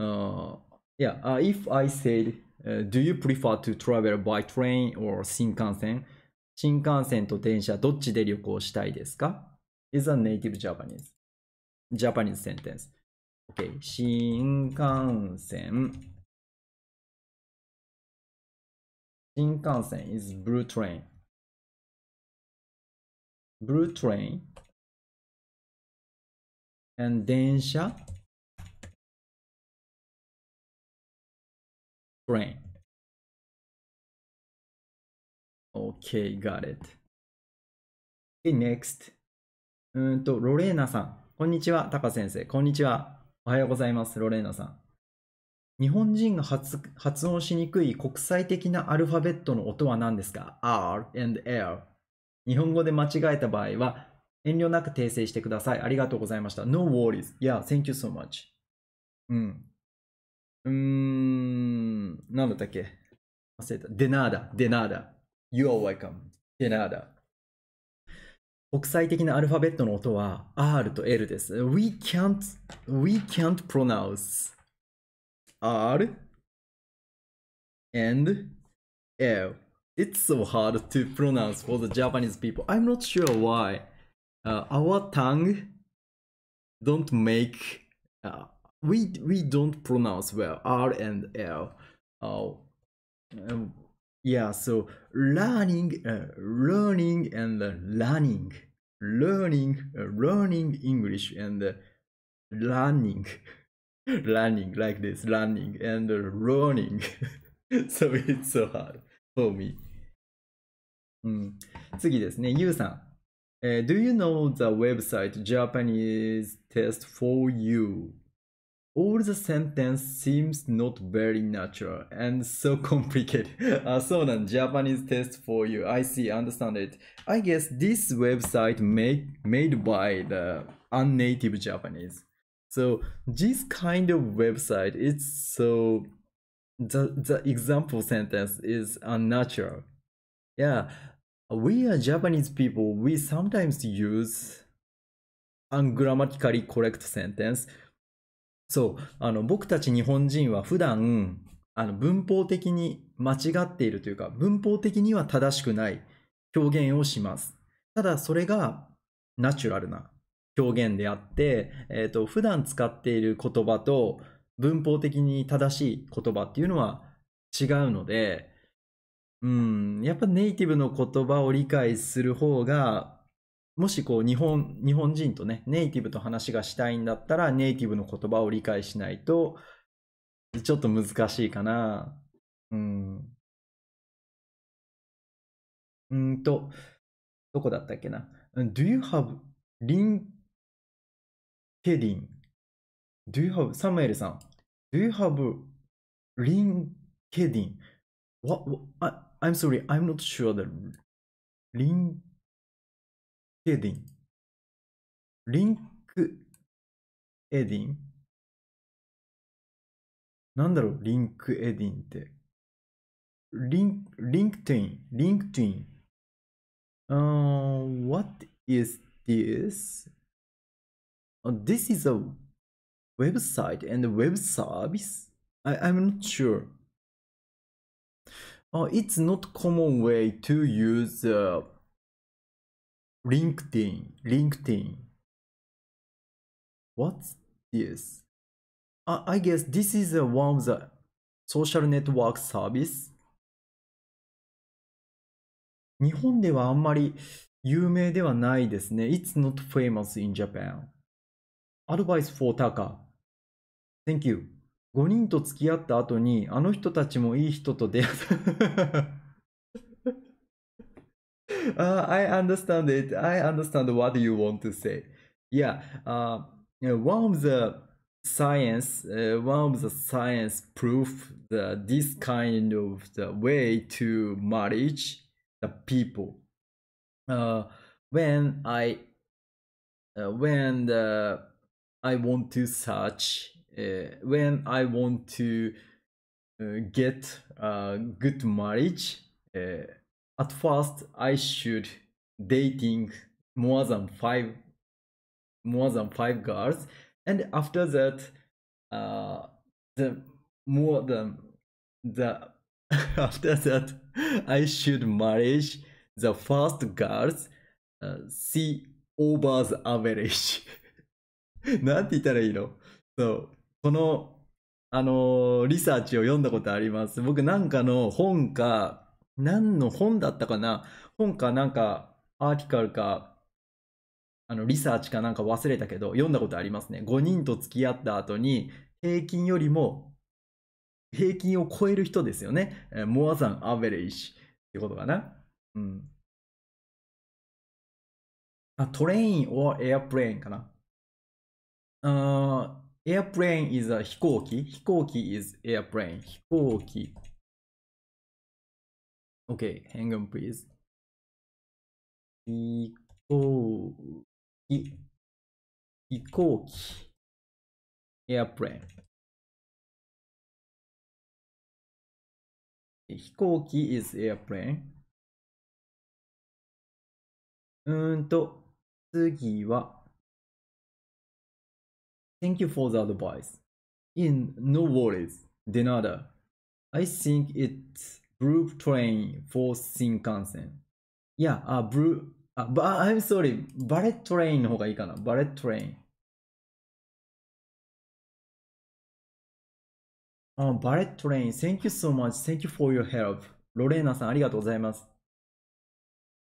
Speaker 2: uh, yeah, uh, if I said, uh, do you prefer to travel by train or 新幹線新幹線と電車どっちで旅行したいですか ?is a native Japanese Japanese sentence. o k 新幹
Speaker 1: 線新幹線 is blue train. Blue train and 電車 train.
Speaker 2: Okay, got it. Okay, next. うんと、ロレーナさん。こんにちは、タカ先生。こんにちは。おはようございます、ロレーナさん。日本人が発音しにくい国際的なアルファベットの音は何ですか ?R and L。日本語で間違えた場合は遠慮なく訂正してください。ありがとうございました。No worries. Yeah, thank you so much. うん。うーん、なんだったっけ忘れた。デナーダ、デナーダ。You are welcome. Canada. 国際的なアルファベットの音は R と L です。We can't, we can't pronounce R and L. It's so hard to pronounce for the Japanese people. I'm not sure why. Uh, our tongue don't make uh, we we don't pronounce well R and L. Oh, um, yeah so learning uh, learning and uh, learning learning uh, learning english and uh, learning learning like this learning and uh, learning so it's so hard for me Um, hmm. Do you know the website Japanese test for you? all the sentence seems not very natural and so complicated. Uh, so then Japanese test for you. I see, understand it. I guess this website made made by the unnative Japanese. So this kind of website it's so the the example sentence is unnatural. Yeah, we are Japanese people. We sometimes use ungrammatically correct sentence そう、あの、僕たち日本人は普段、あの、文法的に間違っているというか、文法的には正しくない表現をします。ただ、それがナチュラルな表現であって、えっ、ー、と、普段使っている言葉と文法的に正しい言葉っていうのは違うので、うん、やっぱネイティブの言葉を理解する方がもしこう日本日本人とねネイティブと話がしたいんだったらネイティブの言葉を理解しないとちょっと難しいかなうん
Speaker 1: うんとどこだったっけな Do you have LinkedIn?
Speaker 2: Do you have サムエルさん Do you have LinkedIn? What, what I, I'm sorry, I'm not sure the
Speaker 1: LinkedIn LinkedIn Link, な
Speaker 2: んだろう ?LinkedIn what is this? Uh, this is a website and a web service? I, am not sure. Uh, it's not common way to use uh, LinkedIn, LinkedIn.
Speaker 1: What's this? I guess this is a, one of
Speaker 2: the social network service. 日本ではあんまり有名ではないですね。It's not famous in Japan. アドバイス for Taka. Thank you. 5人と付き合った後にあの人たちもいい人と出会った。uh, I understand it. I understand what you want to say. Yeah. Uh, one of the science, uh, one of the science proof the this kind of the way to marriage the people. Uh, when I uh, when the, I want to search, uh, when I want to uh, get a uh, good marriage, uh, at first I should dating more than five more than five girls and after that uh the more than the after that I should marriage the first girls uh, see over the average なんて言ったらいいのそうこのあのー、リサーチを読んだことあります僕なんかの本か何の本だったかな本かなんかアーティカルかあのリサーチかなんか忘れたけど読んだことありますね5人と付き合った後に平均よりも平均を超える人ですよね more than average ってことかなうんあトレイン or airplane かなあ airplane is a 飛行機飛行機 is airplane 飛行機 Okay, hang on, please.
Speaker 1: Ikoki. Ikoki. Airplane. 飛行機 is airplane. うんと、次は。
Speaker 2: Thank you for the advice. In no worries, de nada. I think it's ブルー e train f 新幹線。いや、あ、ブー。あ、あ、I'm sorry, bullet の方がいいかな。バレット
Speaker 1: レイン。あ、
Speaker 2: バレットレイン。Thank you so much. Thank you for your help. ロレーナさん、ありがとうございます。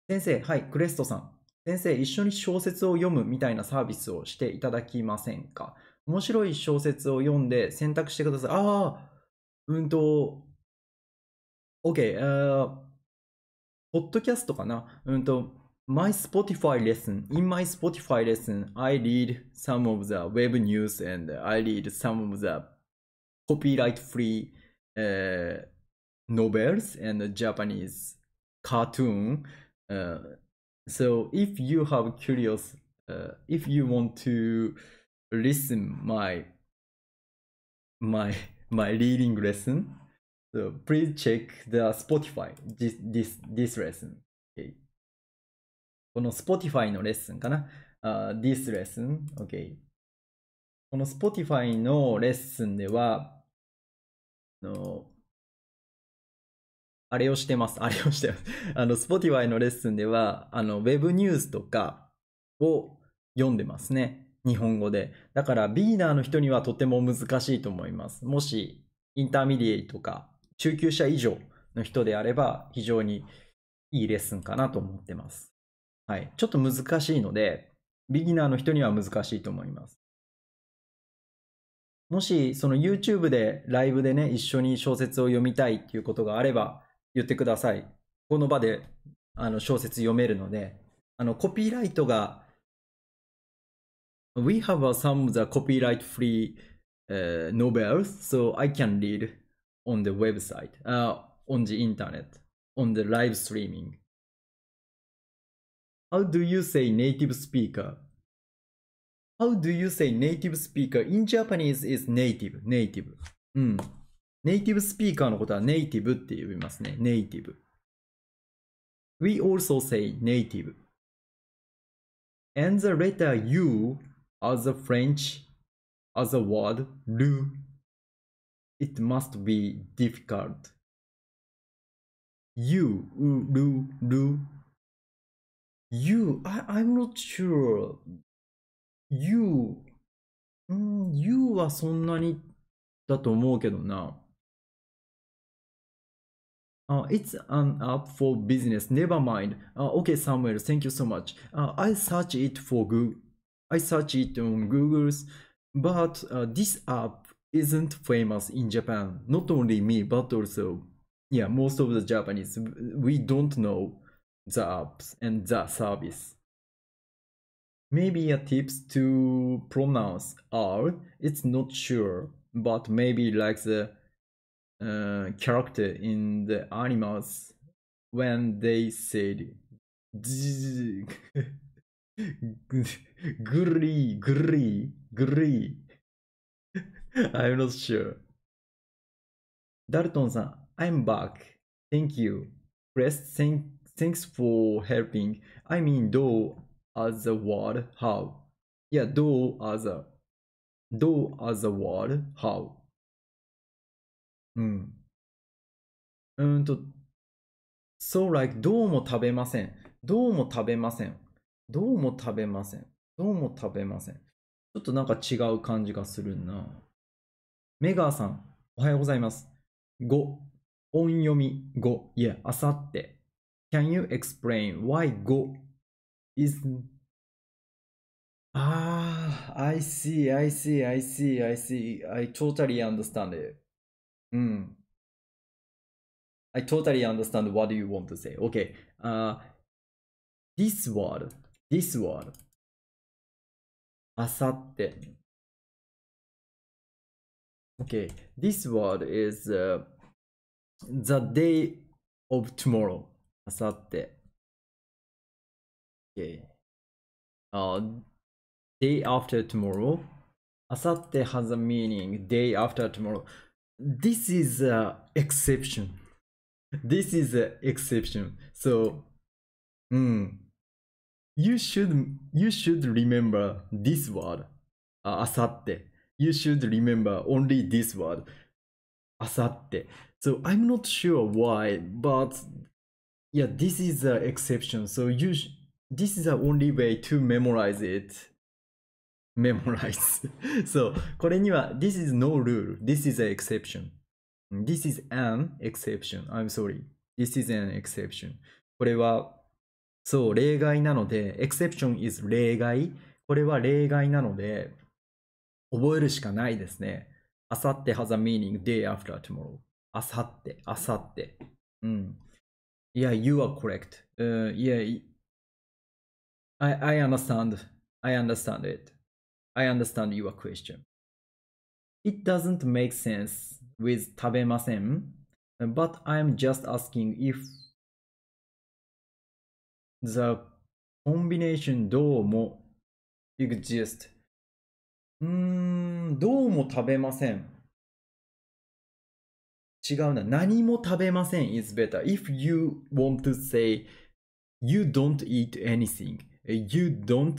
Speaker 2: 先生、はい、クレストさん。先生、一緒に小説を読むみたいなサービスをしていただきませんか面白い小説を読んで選択してください。ああ、うんと、Okay, uh, podcast かな。うんと、my Spotify lesson. In my Spotify lesson, I read some of the web news and I read some of the copyright free uh, novels and Japanese cartoon. Uh, so if you have curious, uh, if you want to listen my my my reading lesson So please check the Spotify this, this, this lesson. Okay. この Spotify のレッスンかな。Uh, this lesson. Okay. この Spotify のレッスンでは、のあれをしてます。あれをしてます。あの、Spotify のレッスンでは、あの、Web ニュースとかを読んでますね。日本語で。だから、ビーナーの人にはとても難しいと思います。もし、インターミディエイとか、中級者以上の人であれば非常にいいレッスンかなと思ってます。はい。ちょっと難しいので、ビギナーの人には難しいと思います。もし、その YouTube でライブでね、一緒に小説を読みたいっていうことがあれば、言ってください。この場であの小説読めるので、あのコピーライトが We have some the copyright free、uh, novels, so I can read on the website, uh, on the internet, on the live streaming. How do you say native speaker? How do you say native speaker? In Japanese is native, native. Hmm. We also say native. And the letter U as a French as a word, lu it must be difficult.
Speaker 1: You, do,
Speaker 2: do. You, I, I'm not sure. You, mm, you so うん、You はそんなにだと思うけどな。Uh, it's an app for business. Never mind. Uh, okay, Samuel, thank you so much. Uh, I search it for Google. I search it on Google's, but uh, this app isn't famous in Japan. Not only me, but also, yeah, most of the Japanese, we don't know the apps and the service. Maybe a tips to pronounce R, it's not sure, but maybe like the uh, character in the animals when they said gurry, gurry, gurry. I'm not sure. ダルトンさん、I'm back. Thank you. r e s t thank, thanks for helping. I mean, do as a word, how? Yeah, do as a. Do as a word, how? うん。うんと、so like, どうも食べません。どうも食べません。どうも食べません。どうも食べません。ちょっとなんか違う感じがするな。メガーさん、おはようございます。5、音読み5、いや、あさって。Can you explain why 5 is... ああ、I see, I see, I see, I see, I totally understand it. うん。I totally understand what you want to say. Okay.
Speaker 1: Uh, this word, this word. あさって。okay this word is uh, the day of tomorrow Asatte.
Speaker 2: okay uh, day after tomorrow Asatte has a meaning day after tomorrow this is a uh, exception this is an exception so mm, you should you should remember this word uh, You should remember only this word. あさって。So I'm not sure why, but yeah, this is t h exception. e So you sh- this is the only way to memorize it. Memorize. so これには This is no rule. This is an exception. This is an exception. I'm sorry. This is an exception. これはそう例外なので exception is 例外。これは例外なので覚えるしかないですね。あさって has a meaning day after tomorrow. あさって、あさって。うん。いや、you are correct.、うん、いや、I, I understand. I understand it. I understand your question. It doesn't make sense with 食べません but I'm just asking if the combination どうも exist うーん、どうも食べません。違うな。何も食べません is better. If you want to say you don't eat anything, you don't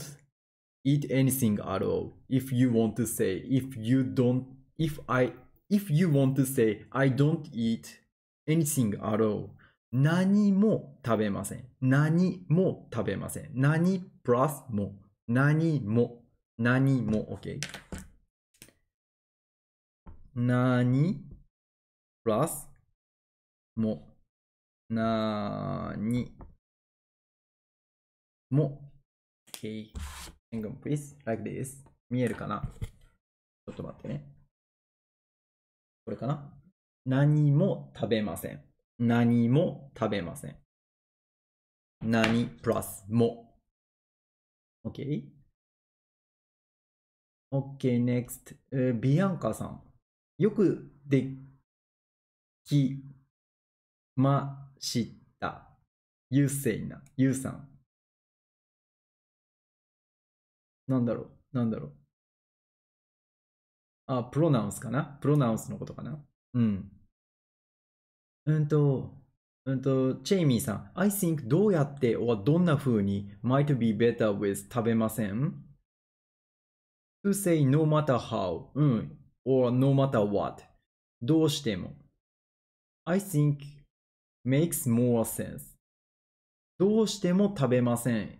Speaker 2: eat anything at all. If you want to say if you don't, if I, if you want to say I don't eat anything at all. 何も食べません。何も食べません。何プラスも。何も。何も OK。何
Speaker 1: プラスもなーにも OK。Hang on please, like this. 見えるかなちょっと待ってね。これかな何も食べません。何も食べません。何プラスも。OK? OK, next. えー、ビアンカさん。よくできました。ゆうせいな。ゆうさん。なんだろうなんだろうあ、プロナウンスかなプロナウンスのことかなうん。
Speaker 2: うんと、うんと、チェイミーさん。I think どうやって or どんな風に might be better with 食べません to say no matter how うん or no matter what どうしても I think makes more sense どうしても食べません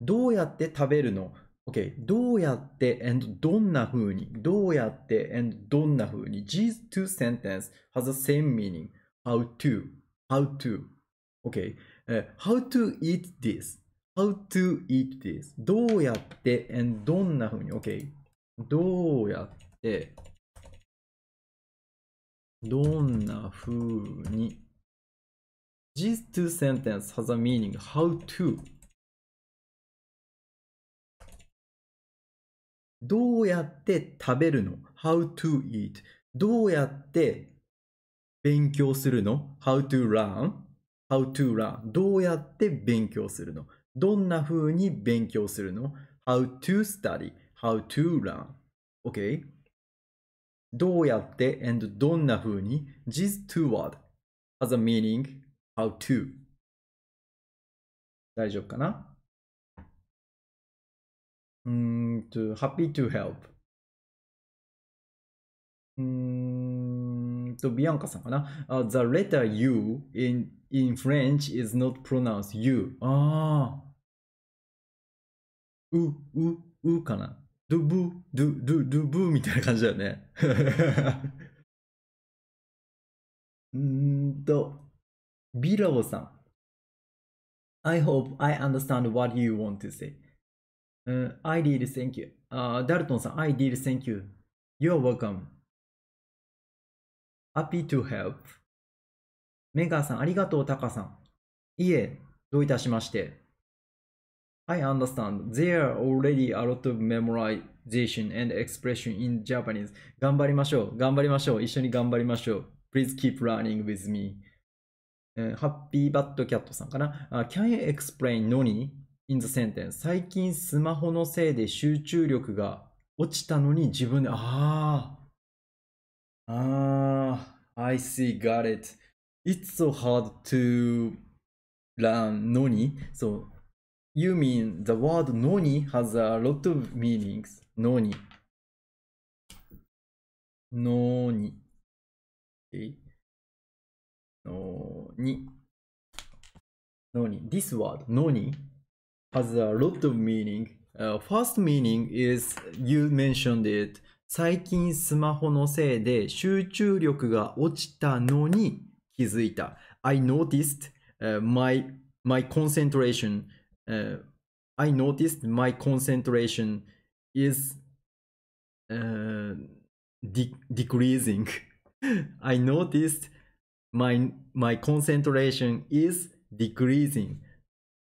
Speaker 2: どうやって食べるの OK どうやって and どんな風にどうやって and どんな風に These two sentences has the same meaning how to how to OK、uh, how to eat this how to eat this どうやって and どんな風に OK どうやってどんなふうに These two sentences has a
Speaker 1: meaning how to
Speaker 2: どうやって食べるの ?How to eat どうやって勉強するの ?How to learn?How to learn どうやって勉強するのどんな風に勉強するの ?How to study, how to learn. OK? どうやって and どんな風に This two word has a meaning how to.
Speaker 1: 大丈夫かなうんと、
Speaker 2: happy to help. うんと、ビアンカさんかな、uh, ?The letter U in, in French is not pronounced U. ああ。う、う、うかな。
Speaker 1: ドゥブー、ドゥ、ドゥ、ドゥブーみたいな感じだよね。
Speaker 2: うんと、ビラボさん。I hope I understand what you want to say. Uh, I did thank you. Uh, ダルトンさん、I did thank you. You're a welcome. Happy to help. メガさん、ありがとう、タカさん。いえ、どういたしまして。I understand. There are already a lot of memorization and expression in Japanese. 頑張りましょう。頑張りましょう。一緒に頑張りましょう。Please keep learning with me. ハッピーバッドキャットさんかな。Uh, can you explain o n in the sentence? 最近スマホのせいで集中力が落ちたのに自分で、ああ。ああ。I see, got it. It's so hard to learn n に。So You mean the word noni has a lot of meanings. Noni. Noni. Okay. Noni. Noni. This word, noni, has a lot of meaning. Uh, first meaning is you mentioned it. 最近スマホのせいで集中力が落ちたのに気づいた。I noticed、uh, my, my concentration uh, I noticed my concentration is uh, de decreasing. I noticed my, my concentration is decreasing.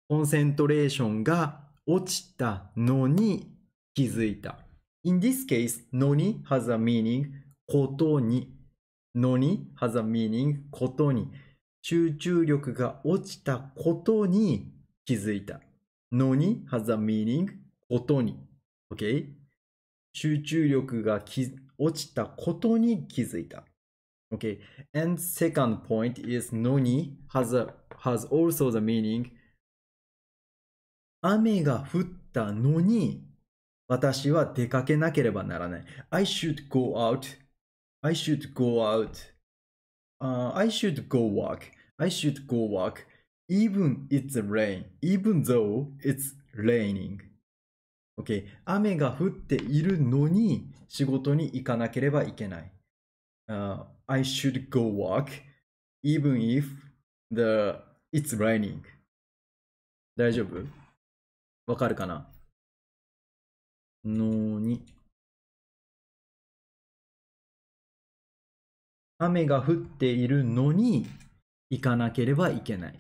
Speaker 2: コンセントレーションが落ちたのに気づいた。In this case, のに has a meaning ことに。のに has a meaning ことに。集中力が落ちたことに気づいた。のに has a meaning ことに。o k 集中力が落ちたことに気づいた。Okay? And second point is のに has, a, has also the meaning 雨が降ったのに私は出かけなければならない。I should go out. I should go out.、Uh, I should go walk. I should go walk. even it's rain, even though it's raining. OK。雨が降っているのに仕事に行かなければいけない。Uh, I should go work even if the it's raining.
Speaker 1: 大丈夫わかるかなのに。雨が降っているのに行かなければいけない。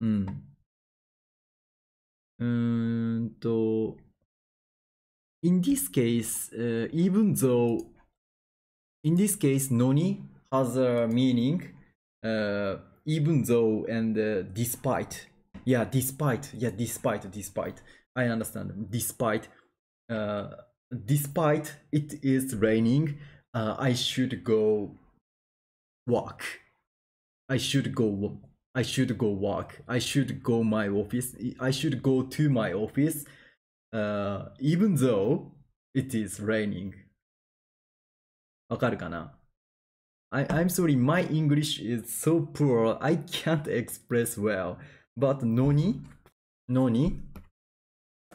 Speaker 1: in
Speaker 2: this case, uh, even though in this case noni has a meaning, uh, even though and uh, despite, yeah, despite, yeah, despite, despite. I understand. Despite, uh, despite it is raining, uh, I should go walk. I should go I should go walk. I should go my office. I should go to my office, uh, even though it is raining. わかるかな I, I'm sorry, my English is so poor. I can't express well. But noni, noni,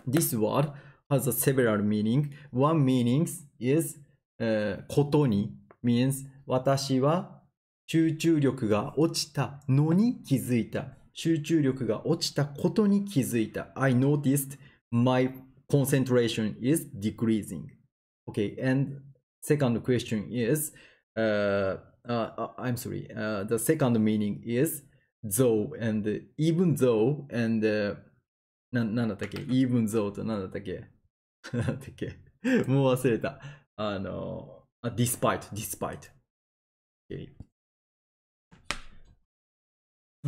Speaker 2: this word has a several meaning. One meaning is uh, ことに means 私は集中力が落ちたのに気づいた。集中力が落ちたことに気づいた。I noticed my concentration is decreasing. Okay, and second question is, uh, uh, I'm sorry, uh, the second meaning is though and even though and ななんだったっけ ?even though となんだったっけなんだっけもう忘れた。あの、despite, despite.
Speaker 1: Okay.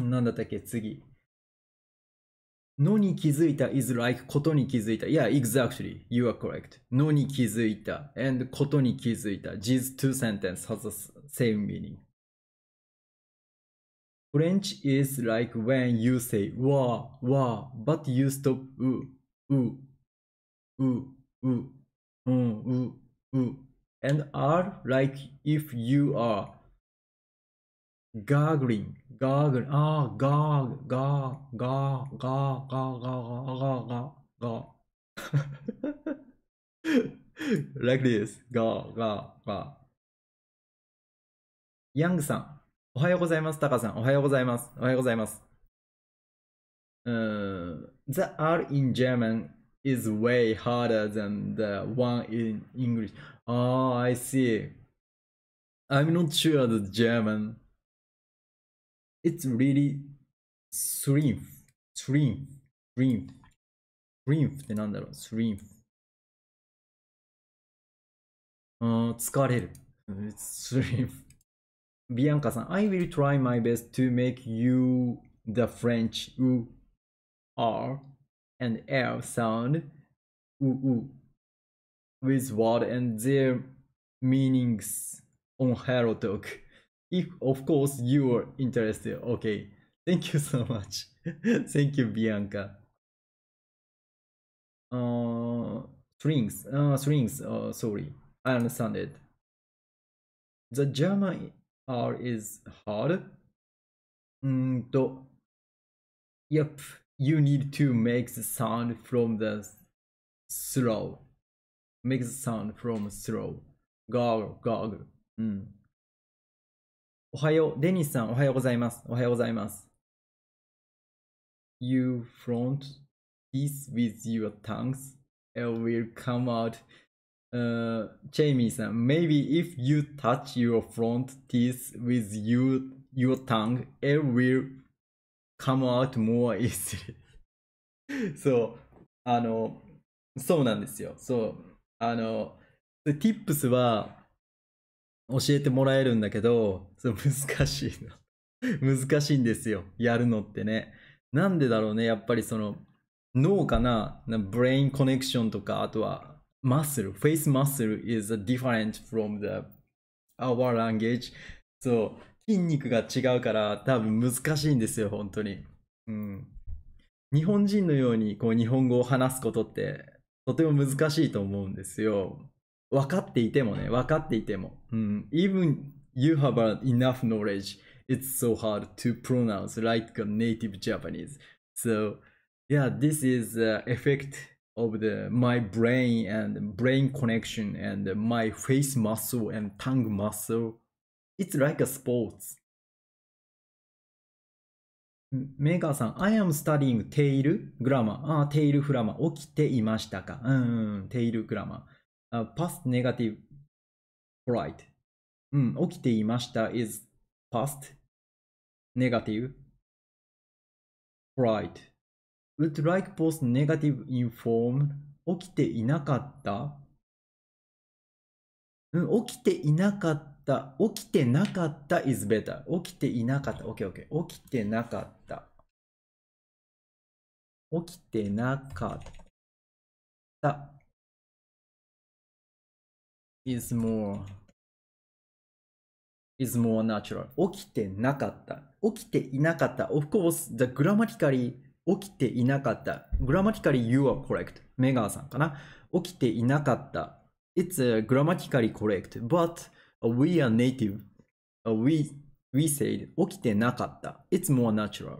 Speaker 1: なんだったっけ
Speaker 2: 次。のに気づいた is like ことに気づいた。Yeah, exactly. You are correct. のに気づいた and ことに気づいた。These two sentences h a v e the same meaning. French is like when you say wa wa but you stop u u u u u u u and are like if you are ガーグリン、ガーグリン、あー、ガー、ガー、ガー、ガー、ガー、ガー、ガー、ガー、ガー。like this, ガー、ガー、ガー。ヤングさん、おはようございます。タカさん、おはようございます。おはようございます。うん、the R in German is way harder than the one in English. あ h I see. I'm not sure the German it's really uh, It's I will try my best to make you the French u, r, and l sound u, u with word and their meanings on Hello Talk if of course you are interested okay thank you so much thank you bianca uh strings uh strings uh sorry i understand it the german r is hard mm, to, yep you need to make the sound from the slow make the sound from slow goggle goggle mm. おはよう。デニスさん、おはようございます。おはようございます。You front teeth with your tongues and will come out. Uh, Jamie さん、Maybe if you touch your front teeth with you, your tongue, it will come out more easily. そう、あの、そうなんですよ。そう、あの、Tips は、教えてもらえるんだけど、難しいの。難しいんですよ。やるのってね。なんでだろうね。やっぱりその、脳かなブレインコネクションとか、あとは、マッスル。フェイスマッスル is different from the our language. そう。筋肉が違うから、多分難しいんですよ、本当に。うん。日本人のように、こう、日本語を話すことって、とても難しいと思うんですよ。分かっていてもね、分かっていても。うん、Even you have enough knowledge, it's so hard to pronounce like a native Japanese. So, yeah, this is the effect of the my brain and brain connection and my face muscle and tongue muscle. It's like a sports. メーカーさん、I am studying tail grammar. あ、tail grammar. 起きていましたかうん、tail grammar. uh, past negative polite うん、起きていました is past negative polite would like post negative i n f o r m e 起きていなかったうん、起きていなかった。起きてなかった is better. 起きていなかった。OKOK、OK。起きてなかった。起きてなかった。
Speaker 1: is more
Speaker 2: is more natural 起きてなかった起きていなかった of course the grammatically 起きていなかった grammatically you are correct メガーさんかな起きていなかった it's grammatically correct but we are native we we said 起きてなかった it's more natural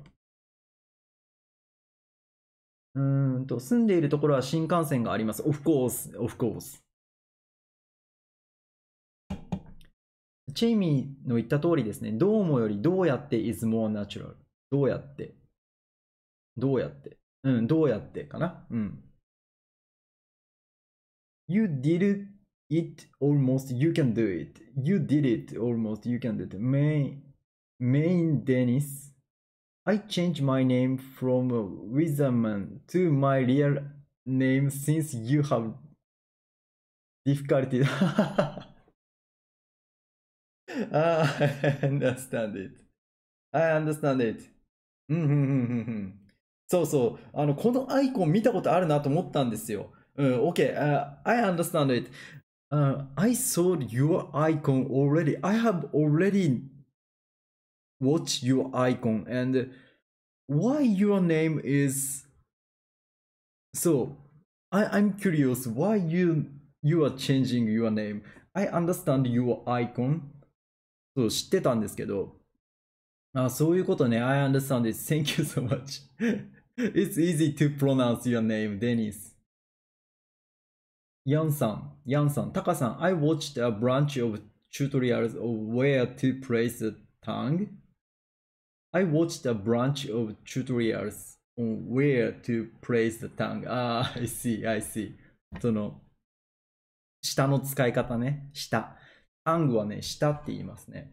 Speaker 2: うんと住んでいるところは新幹線があります。Of course, of course. チェイミーの言った通りですね、どうもよりどうやって is more natural。どうやって。どうやって。うん、どうやってかな。うん。You did it almost, you can do it. You did it almost, you can do it. Main, main Dennis. I changed my name from Wizardman to my real name since you have difficulty. ah, I understand it. I understand it. うんうんうんうん。そうそう。あの、このアイコン見たことあるなと思ったんですよ。うん、OK、uh, I understand it.、Uh, I saw your icon already. I have already watched your icon and why your name is. So, I, I'm curious why you, you are changing your name. I understand your icon. そう知ってたんですけど、あそういうことね。I understand i s Thank you so much. It's easy to pronounce your name, Dennis. ヤンさん、ヤンさん、タカさん、I watched a branch of tutorials of where to place the tongue. I watched a branch of tutorials on where to place the tongue. Ah, I see, I see. その、下の使い方ね。下。ハングはね、したっ
Speaker 1: て言いますね。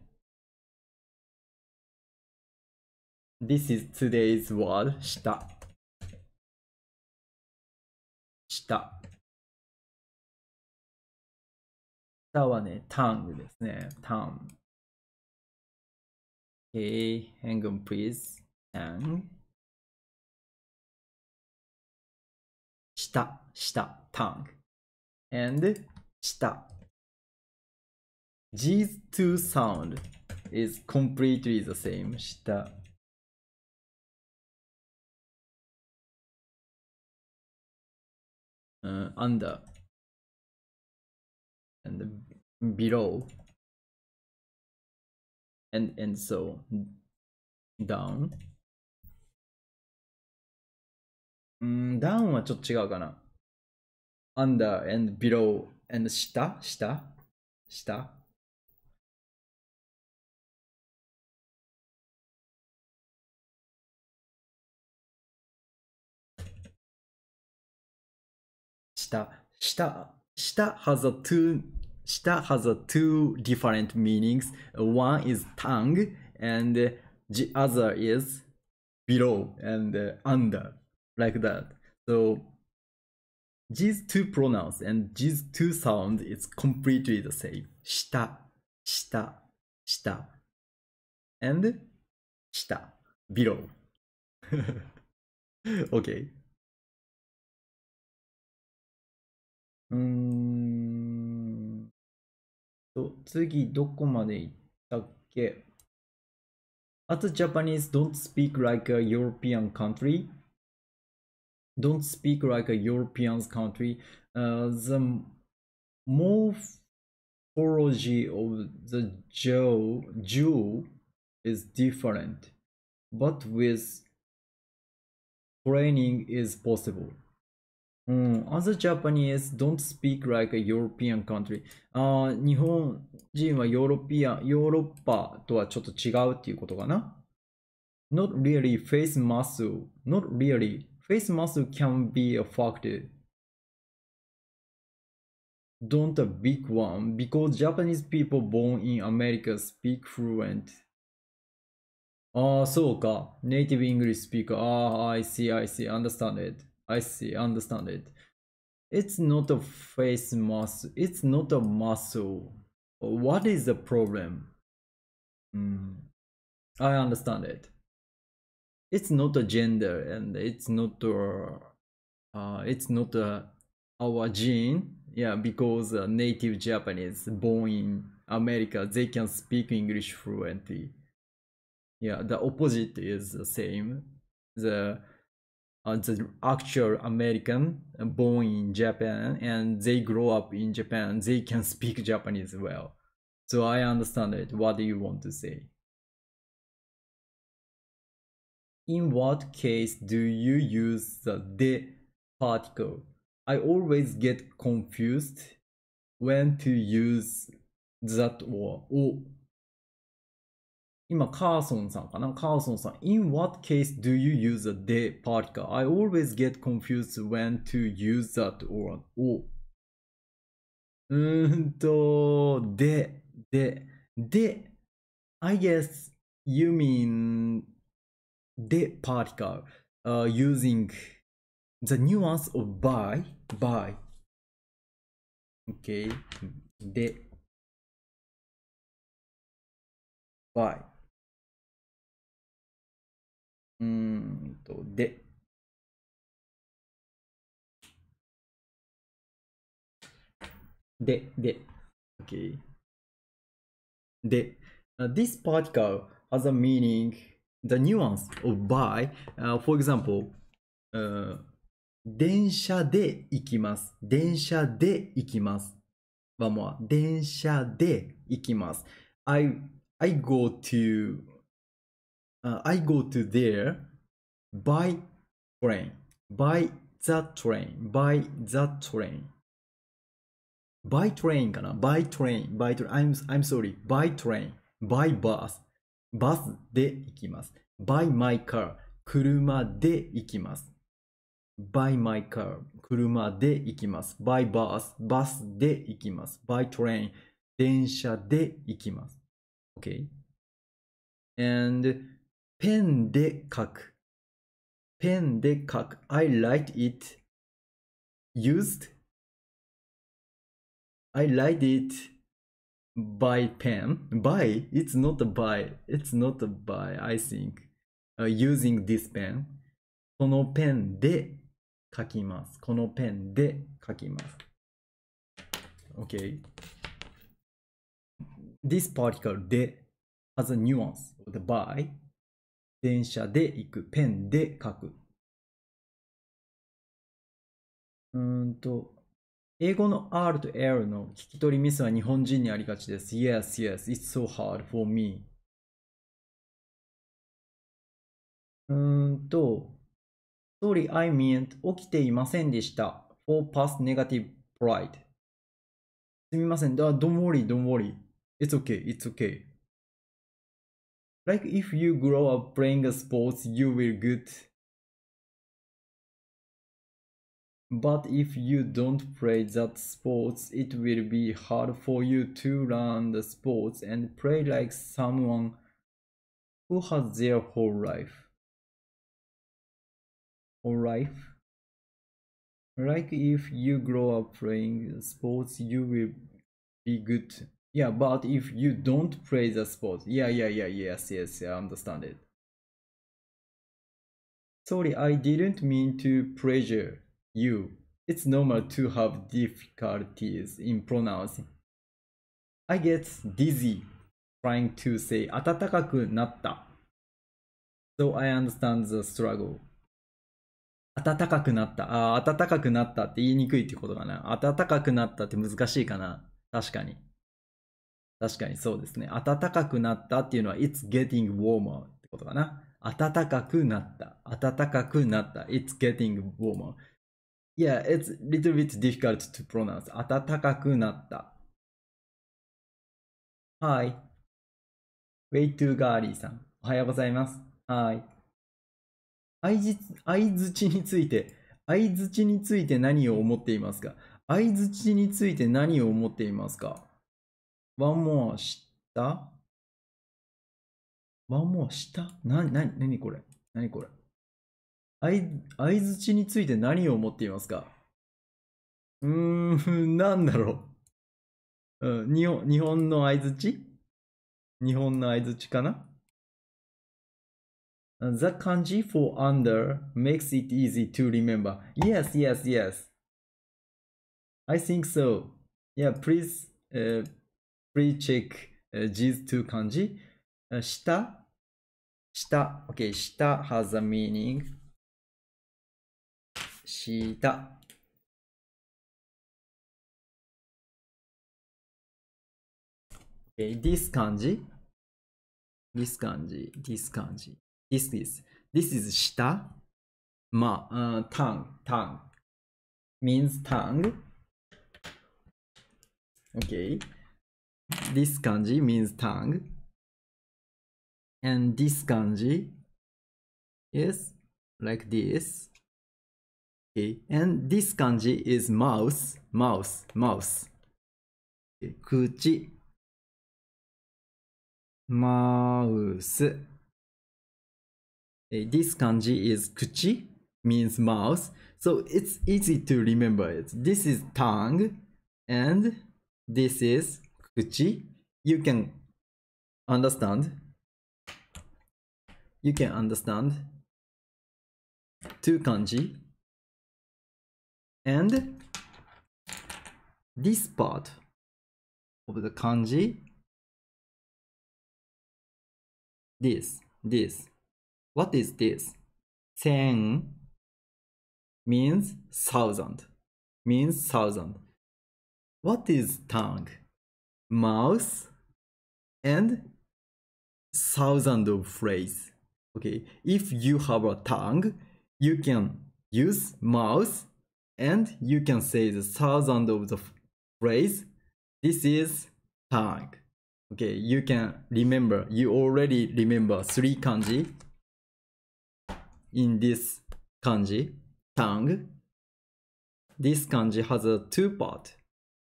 Speaker 1: This is today's word, l した。した。したはね、タングですね。タン。グ。k a y hang on please. タン。した、した、タン
Speaker 2: グ。And, した。G's two sound is completely the same した
Speaker 1: うん、under and below and and so down うん、down はちょっと違うかな under and below and 下下下
Speaker 2: Shita, shita, has a two, shita has a two different meanings. One is tongue, and the other is below and under, like that. So these two pronouns and these two sounds is completely the same. Shita, shita, shita, and shita, below.
Speaker 1: okay.
Speaker 2: うーんと、次どこまで行ったっけ ?As Japanese don't speak like a European country, don't speak like a European country, uh, the morphology of the Jew, Jew is different, but with training is possible. うん、as a Japanese, don't speak like a European country. あ日本人はヨーロピアヨーロッパとはちょっと違うっていうことかな ?Not really face muscle. Not really. Face muscle can be a f a c t o r Don't a big one because Japanese people born in America speak fluent. ああ、そうか。Native English speaker. ああ、I see, I see, understand it. I see, understand it. It's not a face muscle. It's not a muscle. What is the problem? Mm. I understand it. It's not a gender, and it's not a, uh, it's not a, our gene. Yeah, because uh, native Japanese born in America, they can speak English fluently. Yeah, the opposite is the same. The uh, the actual American born in Japan and they grow up in Japan, they can speak Japanese well. So I understand it. What do you want to say? In what case do you use the de particle? I always get confused when to use that or, or 今、カーソンさんかなカーソンさん。In what case do you use a de particle？I ?I always get confused when to use that or an oh. うーんと、で、で、で、I guess you mean de particle uh, using the nuance of by, by.
Speaker 1: Okay, de, by. うんと、で、
Speaker 2: で、で、okay. で、uh, this particle has a meaning, the nuance of by, uh, for example, uh, 電車で行きます。電車で行きます。はもう、電車で行きます。I, I go to uh, I go to there by train, by the train, by the train. By train かな ?by train, by train. I'm, I'm sorry. by train, by bus. バスで行きます。by my car. 車で行きます。by my car. 車で行きます。by bus. バスで行きます。by train. 電車で行きます。o k a And ペンで書く。
Speaker 1: ペンで書く。I write it used.
Speaker 2: I write it by pen. By? It's not a by. It's not a by, I think. Uh, using this pen. このペンで書きます。このペンで書きます。Okay. This particle で has a nuance. The by 電車で行く、ペンで書く。うんと、英語の R と L の聞き取りミスは日本人にありがちです。Yes, yes, it's so hard for me. うんと、Sorry, I meant 起きていませんでした。For past negative pride. すみません。Don't worry, don't worry. It's okay, it's okay. like if you grow up playing sports you will good but if you don't play that sports it will be hard for you to learn the sports and play like someone who has their whole life whole life like if you grow up playing sports you will be good Yeah, but if you don't play the sport, yeah, yeah, yeah, yes, yes, I understand it. Sorry, I didn't mean to pressure you. It's normal to have difficulties in pronouncing. I get dizzy trying to say 暖かくなった So I understand the struggle. 暖かくなった。ああ、暖かくなったって言いにくいってことかな。暖かくなったって難しいかな。確かに。確かにそうですね。暖かくなったっていうのは、It's getting warmer ってことかな。暖かくなった。暖かくなった。It's getting warmer. Yeah, it's a little bit difficult to pronounce. 暖かくなった。はい。Way to Garly さん。おはようございます。はい。相づちについて、相づちについて何を思っていますか相づちについて何を思っていますかワンモ m したワンモ n したな、な、なにこれなにこれ相づちについて何を思っていますかうーん、なんだろう。うん、日本、日本の相づち日本の相づちかな The kanji for under makes it easy to remember. Yes, yes, yes. I think so. Yeah, please, uh, recheck e these two 漢字下下 i s h i t h a o k a s h a s a meaning.
Speaker 1: 下 h t h i s 漢字
Speaker 2: This 漢字 This 漢字 This is. This is 下まあ、うん、Ma, tongue. Tongue. Means tongue. o k This kanji means tongue. And this kanji is like this. Okay. And this kanji is mouse, mouse, mouse. Okay. Kuchi. Mouse. Okay. This kanji is kuchi, means mouth. So it's easy to remember it. This is tongue and this is Gucci, you can understand. You can understand
Speaker 1: two kanji and this part of the kanji this this what is this Sen means thousand means thousand
Speaker 2: what is tongue mouse and thousand of phrase okay if you have a tongue you can use mouse and you can say the thousand of the phrase this is tongue okay you can remember you already remember three kanji in this kanji tongue this kanji has a two part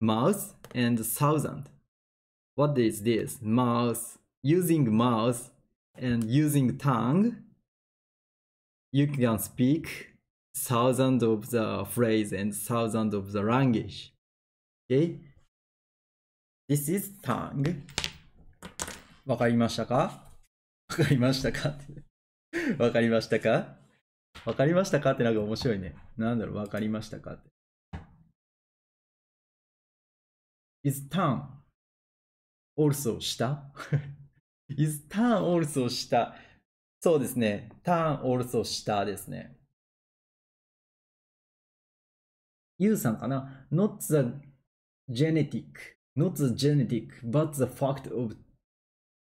Speaker 2: mouth and thousand What is this? Mouth. Using mouth and using tongue, you can speak thousands of the phrase and thousands of the language. Okay? This is tongue. わかりましたかわかりましたかわかりましたかわかりましたかってなんか面白いね。なんだろう、わかりましたかって。is tongue. also した ?is turn also したそうですね。turn also したですね。ゆうさんかな ?not the genetic, not the genetic, but the fact of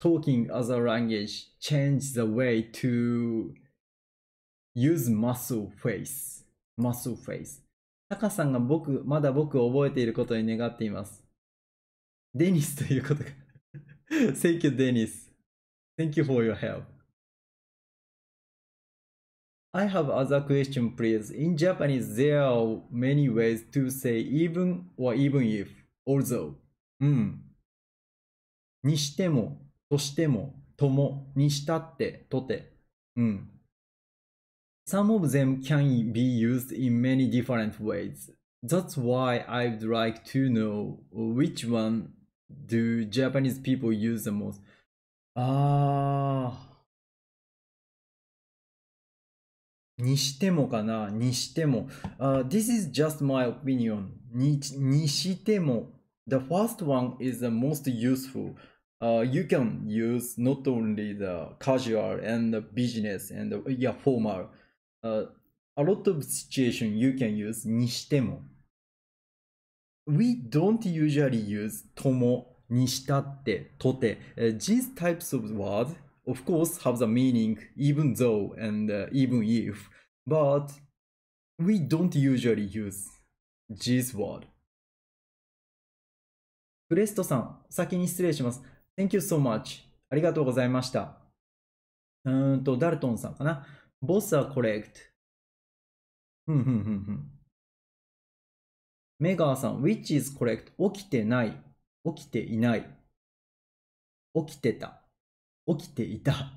Speaker 2: talking other language change the way to use muscle face, muscle face. タカさんが僕、まだ僕を覚えていることに願っています。デニスということが Thank you, Dennis. Thank you for your help. I have other question, please. In Japanese, there are many ways to say even or even if, although. うん。にしても、としても、とも、にしたって、とて。うん。Some of them can be used in many different ways. That's why I'd like to know which one do Japanese people use the most? ああ。にしてもかなにしても。Uh, this is just my opinion. ににしても。The first one is the most useful. Uh, you can use not only the casual and the business and the, yeah, formal. Uh, a lot of situation you can use にしても。We don't usually use ともにしたってとて、uh, These types of words of course have the meaning even though and、uh, even if but we don't usually use this word プレストさん先に失礼します Thank you so much ありがとうございましたうんとダルトンさんかな Both are correct
Speaker 1: んんんんメガーさん、
Speaker 2: which is correct? 起きてない。起きていない。起きてた。起きていた。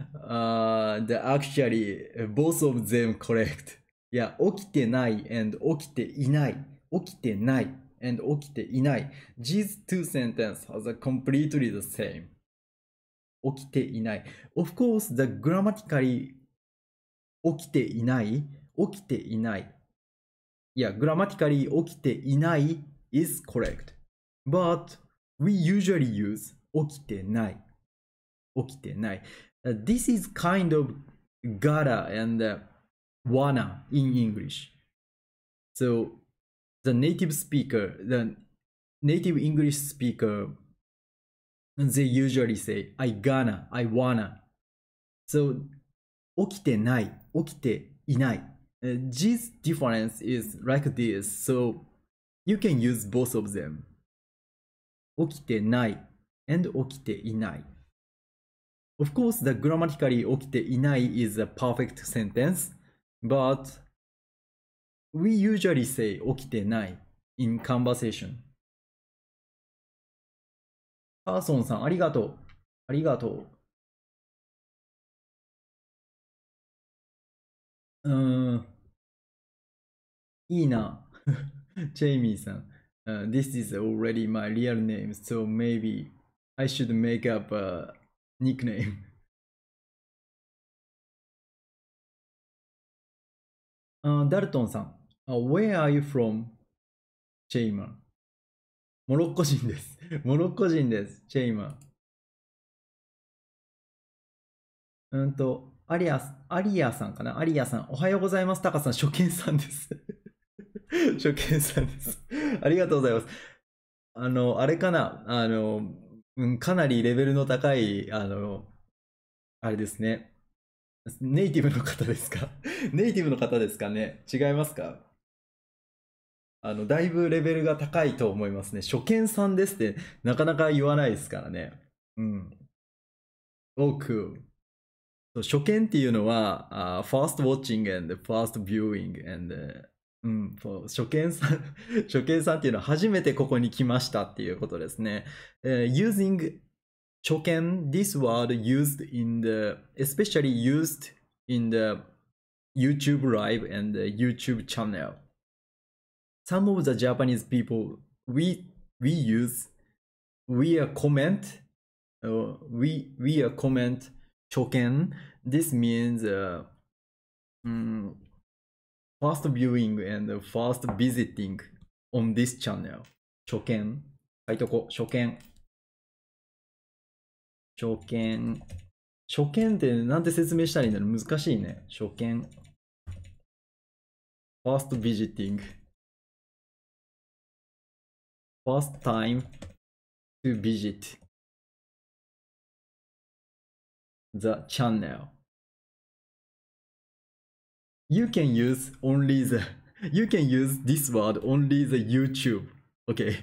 Speaker 2: uh, the actually, both of them correct. いや、起きてない and 起きていない。起きてない and 起きていない。These two sentences are completely the same. 起きていない。Of course, the grammatically 起きていない。起きていない。いや、a h grammatically 起きていない is correct. But we usually use 起きてない。起きてない。This is kind of gotta and wanna in English. So the native speaker, the native English speaker, they usually say I gonna, I wanna. So 起きてない、起きていない。t h i s difference is like this, so you can use both of them. 起きてない and 起きていない。Of course, the grammatically 起きていない is a perfect sentence, but we usually say 起きてない in conversation. パーソ
Speaker 1: ンさん、ありがとう。ありがと
Speaker 2: う。うん。いいな。ジ ェイミーさん。Uh, this is already my real name, so maybe I should make up a nickname.
Speaker 1: ダルトンさん、Where are you from? チェイマン。モロッコ人です。モロッコ人です。チェイマン。うんと、アリア、ア
Speaker 2: リアさんかなアリアさん、おはようございます。タカさん、初見さんです 初見さんです。ありがとうございます。あの、あれかな、あの、うん、かなりレベルの高い、あの、あれですね。ネイティブの方ですか ネイティブの方ですかね違いますかあの、だいぶレベルが高いと思いますね。初見さんですってなかなか言わないですからね。うん。cool. 初見っていうのは、uh, first watching and first viewing and、うん、そう、初見さん初見さんっていうのは初めてここに来ましたっていうことですね。Uh, using 初見 this word used in the, especially used in the YouTube live and the YouTube channel. Some of the Japanese people we, we use, we are comment, uh, we, we are comment 初見 This means, uh, um, first viewing and first visiting on this channel 初見書いとこ初見初見初見ってなんて説明したらいいんだろう難しいね初見 first visiting
Speaker 1: first time to visit the channel
Speaker 2: You can use only the You can use this word only the YouTube OK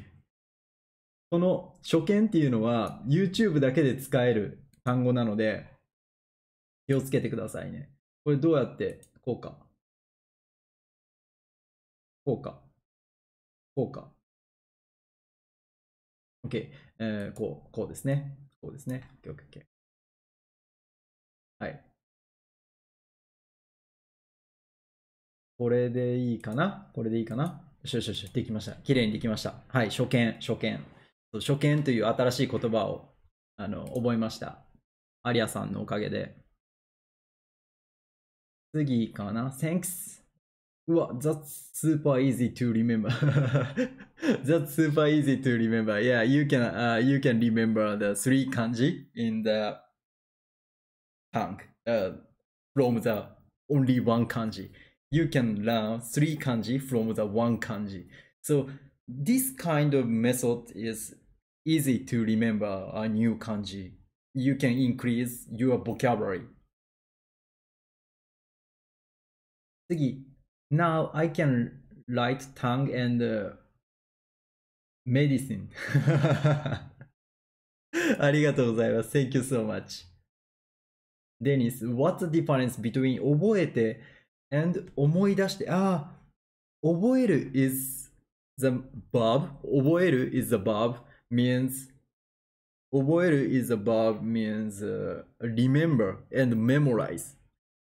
Speaker 2: この初見っていうのは YouTube だけで使える単語なので気をつけてくださいね
Speaker 1: これどうやってこうかこうかこうか OK、えー、こうこうですねこうですね OKOKOK、はい
Speaker 2: これでいいかなこれでいいかなよしよしよし、できました。綺麗にできました。はい、初見、初見。初見という新しい言葉をあの覚えました。アリアさんのおかげで。次かな ?Thanks! うわ、that's super easy to remember. that's super easy to remember. Yeah, you can,、uh, you can remember the three kanji in the tongue、uh, from the only one kanji. you can learn three kanji from the one kanji. So this kind of method is easy to remember a new kanji. You can increase your vocabulary. 次 now I can write tongue and uh, medicine. ありがとうございます。Thank you so much. Dennis, what's the difference between 覚えて and 思い出して、ああ、覚える is the verb, 覚える is the verb means 覚える is the verb means、uh, remember and memorize.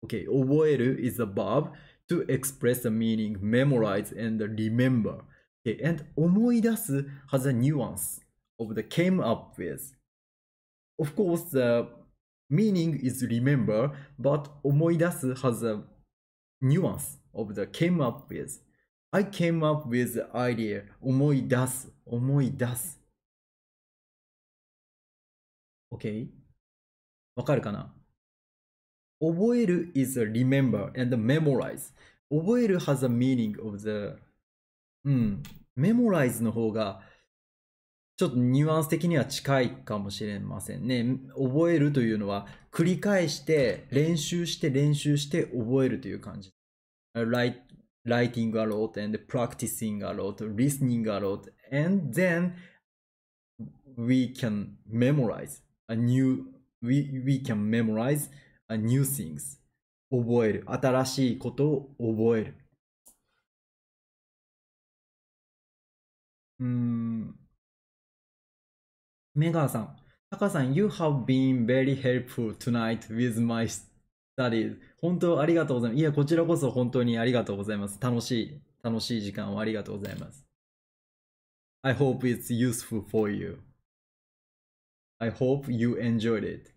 Speaker 2: Okay, 覚える is the verb to express the meaning, memorize and remember. Okay, and 思い出す has a nuance of the came up with. Of course, the meaning is remember, but 思い出す has a nuance of the came up with. I came up with idea. 思い出す。思い出す。OK? わかるかな覚える is a remember and memorize. 覚える has a meaning of the うん。memorize の方がちょっとニュアンス的には近いかもしれませんね。覚えるというのは繰り返して練習して練習して覚えるという感じ。Write, writing a lot and practicing a lot, listening a lot, and then we can memorize a new, we, we can memorize a new things. 覚える。新しいことを覚える。うんメガさん、タカさん、You have been very helpful tonight with my studies. 本当ありがとうございます。いや、こちらこそ本当にありがとうございます。楽しい、楽しい時間をありがとうございます。I hope it's useful for you. I hope you enjoyed it.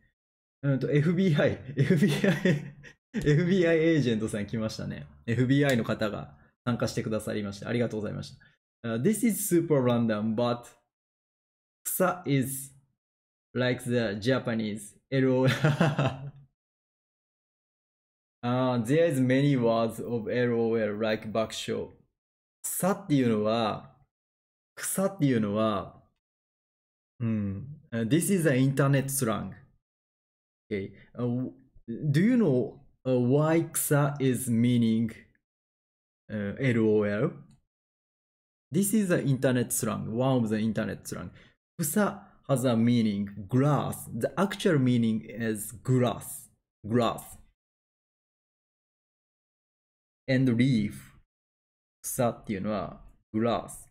Speaker 2: うんと、FBI、FBI、FBI エージェントさん来ましたね。FBI の方が参加してくださりました。ありがとうございました。Uh, this is super random, but 草 is like the Japanese. LOL. uh, there is many words of LOL like 爆笑。草っていうのは、草っていうのは、うん、uh, this is an internet slang. Okay.、Uh, do you know uh, why 草 is meaning uh, LOL? This is an internet slang, one of the internet slang. 草 has a meaning grass the actual meaning is grass grass
Speaker 1: and leaf 草っていうのは grass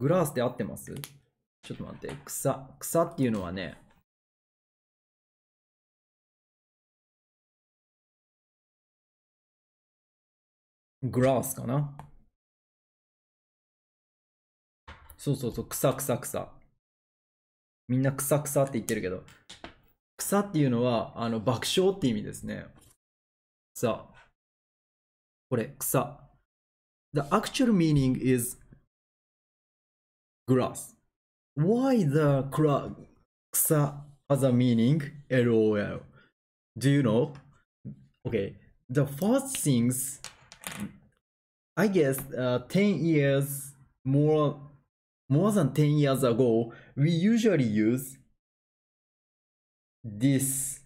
Speaker 1: グラスて合ってますちょっと待って、草。草っていうのはね、グラスかな
Speaker 2: そうそうそう、草草草。みんな草草って言ってるけど、草っていうのは、あの、爆笑って意味ですね。草。これ、草。The actual meaning is grass. Why the ksa has a meaning? LOL. Do you know? Okay, the first things, I guess, uh, 10 years more more than 10 years ago, we usually use this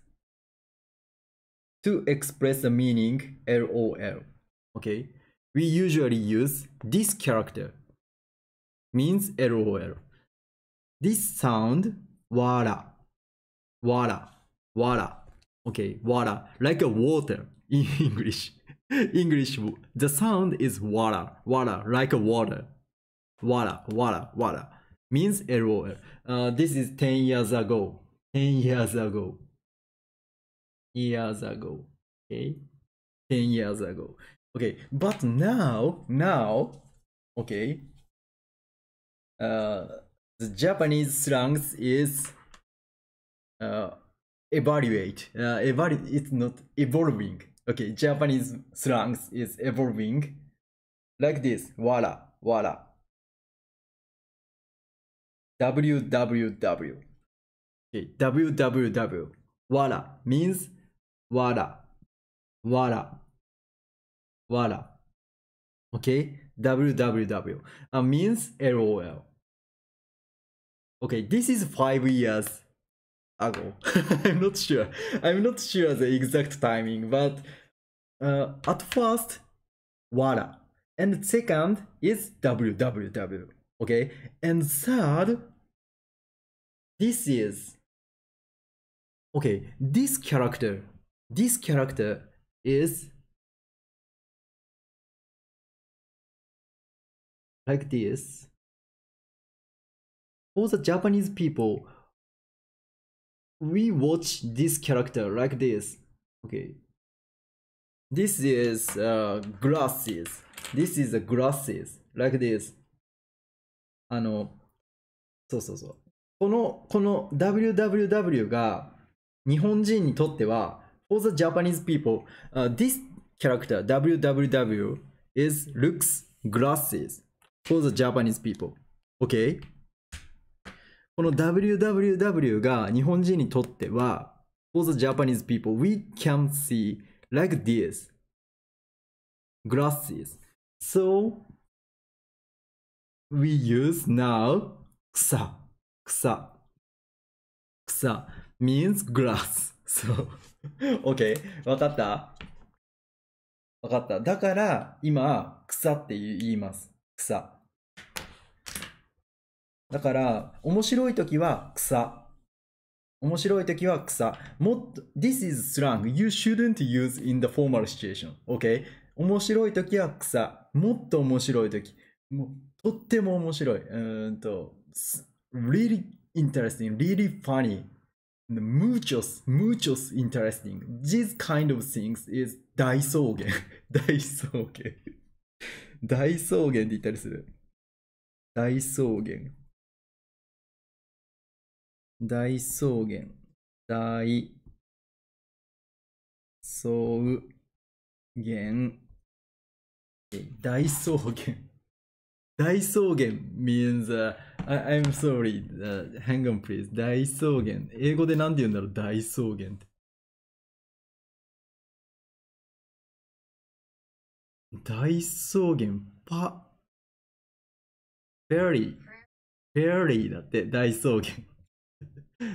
Speaker 2: to express the meaning LOL. Okay, we usually use this character means LOL. This sound "wara, wara, wara." Okay, "wara" like a water in English. English, the sound is "wara, wara" like a water. Wala, wala, wala means error. Uh, this is 10 years ago. 10 years ago. Years ago. Okay. 10 years ago. Okay. But now, now, okay. Uh, the Japanese slangs is uh, evaluate. Uh, evaluate. It's not evolving. Okay. Japanese slangs is evolving like this. Wala, wala www. Okay, www. Wala means wala.
Speaker 1: Wala. Wala. Okay,
Speaker 2: www uh, means lol. Okay, this is five years ago. I'm not sure. I'm not sure the exact timing, but uh, at first, wala. And second is www okay and third this is okay this character this
Speaker 1: character is like this for the japanese people
Speaker 2: we watch this character like this okay this is uh, glasses this is glasses like this あの、そうそうそう。この、この www が日本人にとっては、for the Japanese people,、uh, this character www is looks glasses for the Japanese people. Okay? この www が日本人にとっては、for the Japanese people, we can see like this glasses. So we use now 草草草 means grass そう OK 分かった分かっただから今草って言います草だから面白い時は草面白い時は草もっと This is slang you shouldn't use in the formal situation OK Okay? 面白い時は草もっと面白い時とっても面白い。うんと、really interesting, really funny, muchos, muchos interesting. These kind of things is 大草原。大草原。大草原って言ったりする。大草原。
Speaker 1: 大草原。大草
Speaker 2: 原。大草原。大草原 means、uh, I, I'm sorry,、uh, hang on please. 大草原。英語で何て言うんだろう大草原
Speaker 1: 大草原、パ、フェリー、フェリーだって、大草原。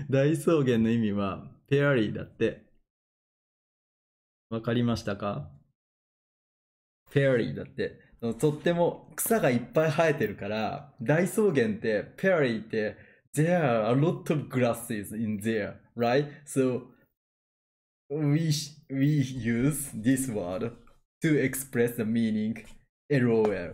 Speaker 2: 大草原の意味は、フェリーだって。わかりましたかフェリーだって。とっても草がいっぱい生えてるから、大草原って、ペアリーって、there are a lot of grasses in there, right? So, we, we use this word to express the meaning LOL.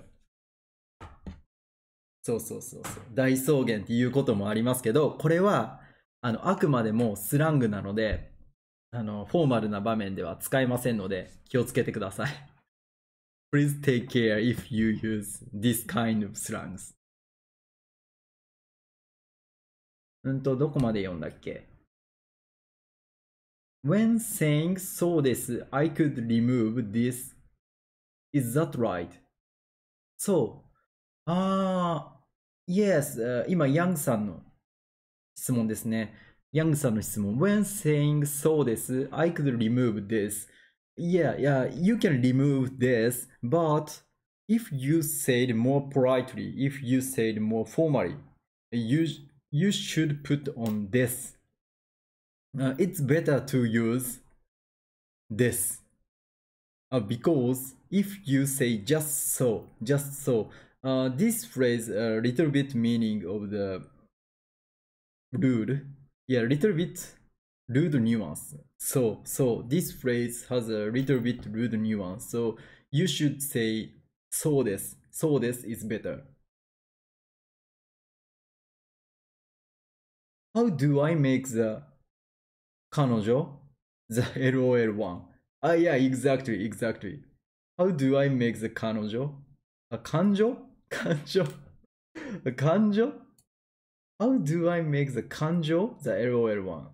Speaker 2: そうそうそう大草原っていうこともありますけど、これは、あの、あくまでもスラングなので、あの、フォーマルな場面では使えませんので、気をつけてください。Please take care if you use
Speaker 1: this kind of slangs. うんと、
Speaker 2: どこまで読んだっけ ?When saying so です、I could remove this. Is that right? そう。あー、Yes、今、ヤングさんの質問ですね。ヤングさんの質問。When saying so です、I could remove this. yeah, yeah, you can remove this, but if you said more politely, if you said more formally, you you should put on this. Uh, it's better to use this uh, because if you say just so, just so, uh, this phrase a uh, little bit meaning of the rude, yeah, little bit rude nuance. So, so this phrase has a little bit rude nuance. So you should say so this. So
Speaker 1: this is better.
Speaker 2: How do I make the kanojo the LOL one? Ah yeah, exactly, exactly. How do I make the kanojo? A kanjo? Kanjo? A kanjo? How do I make the kanjo the LOL one?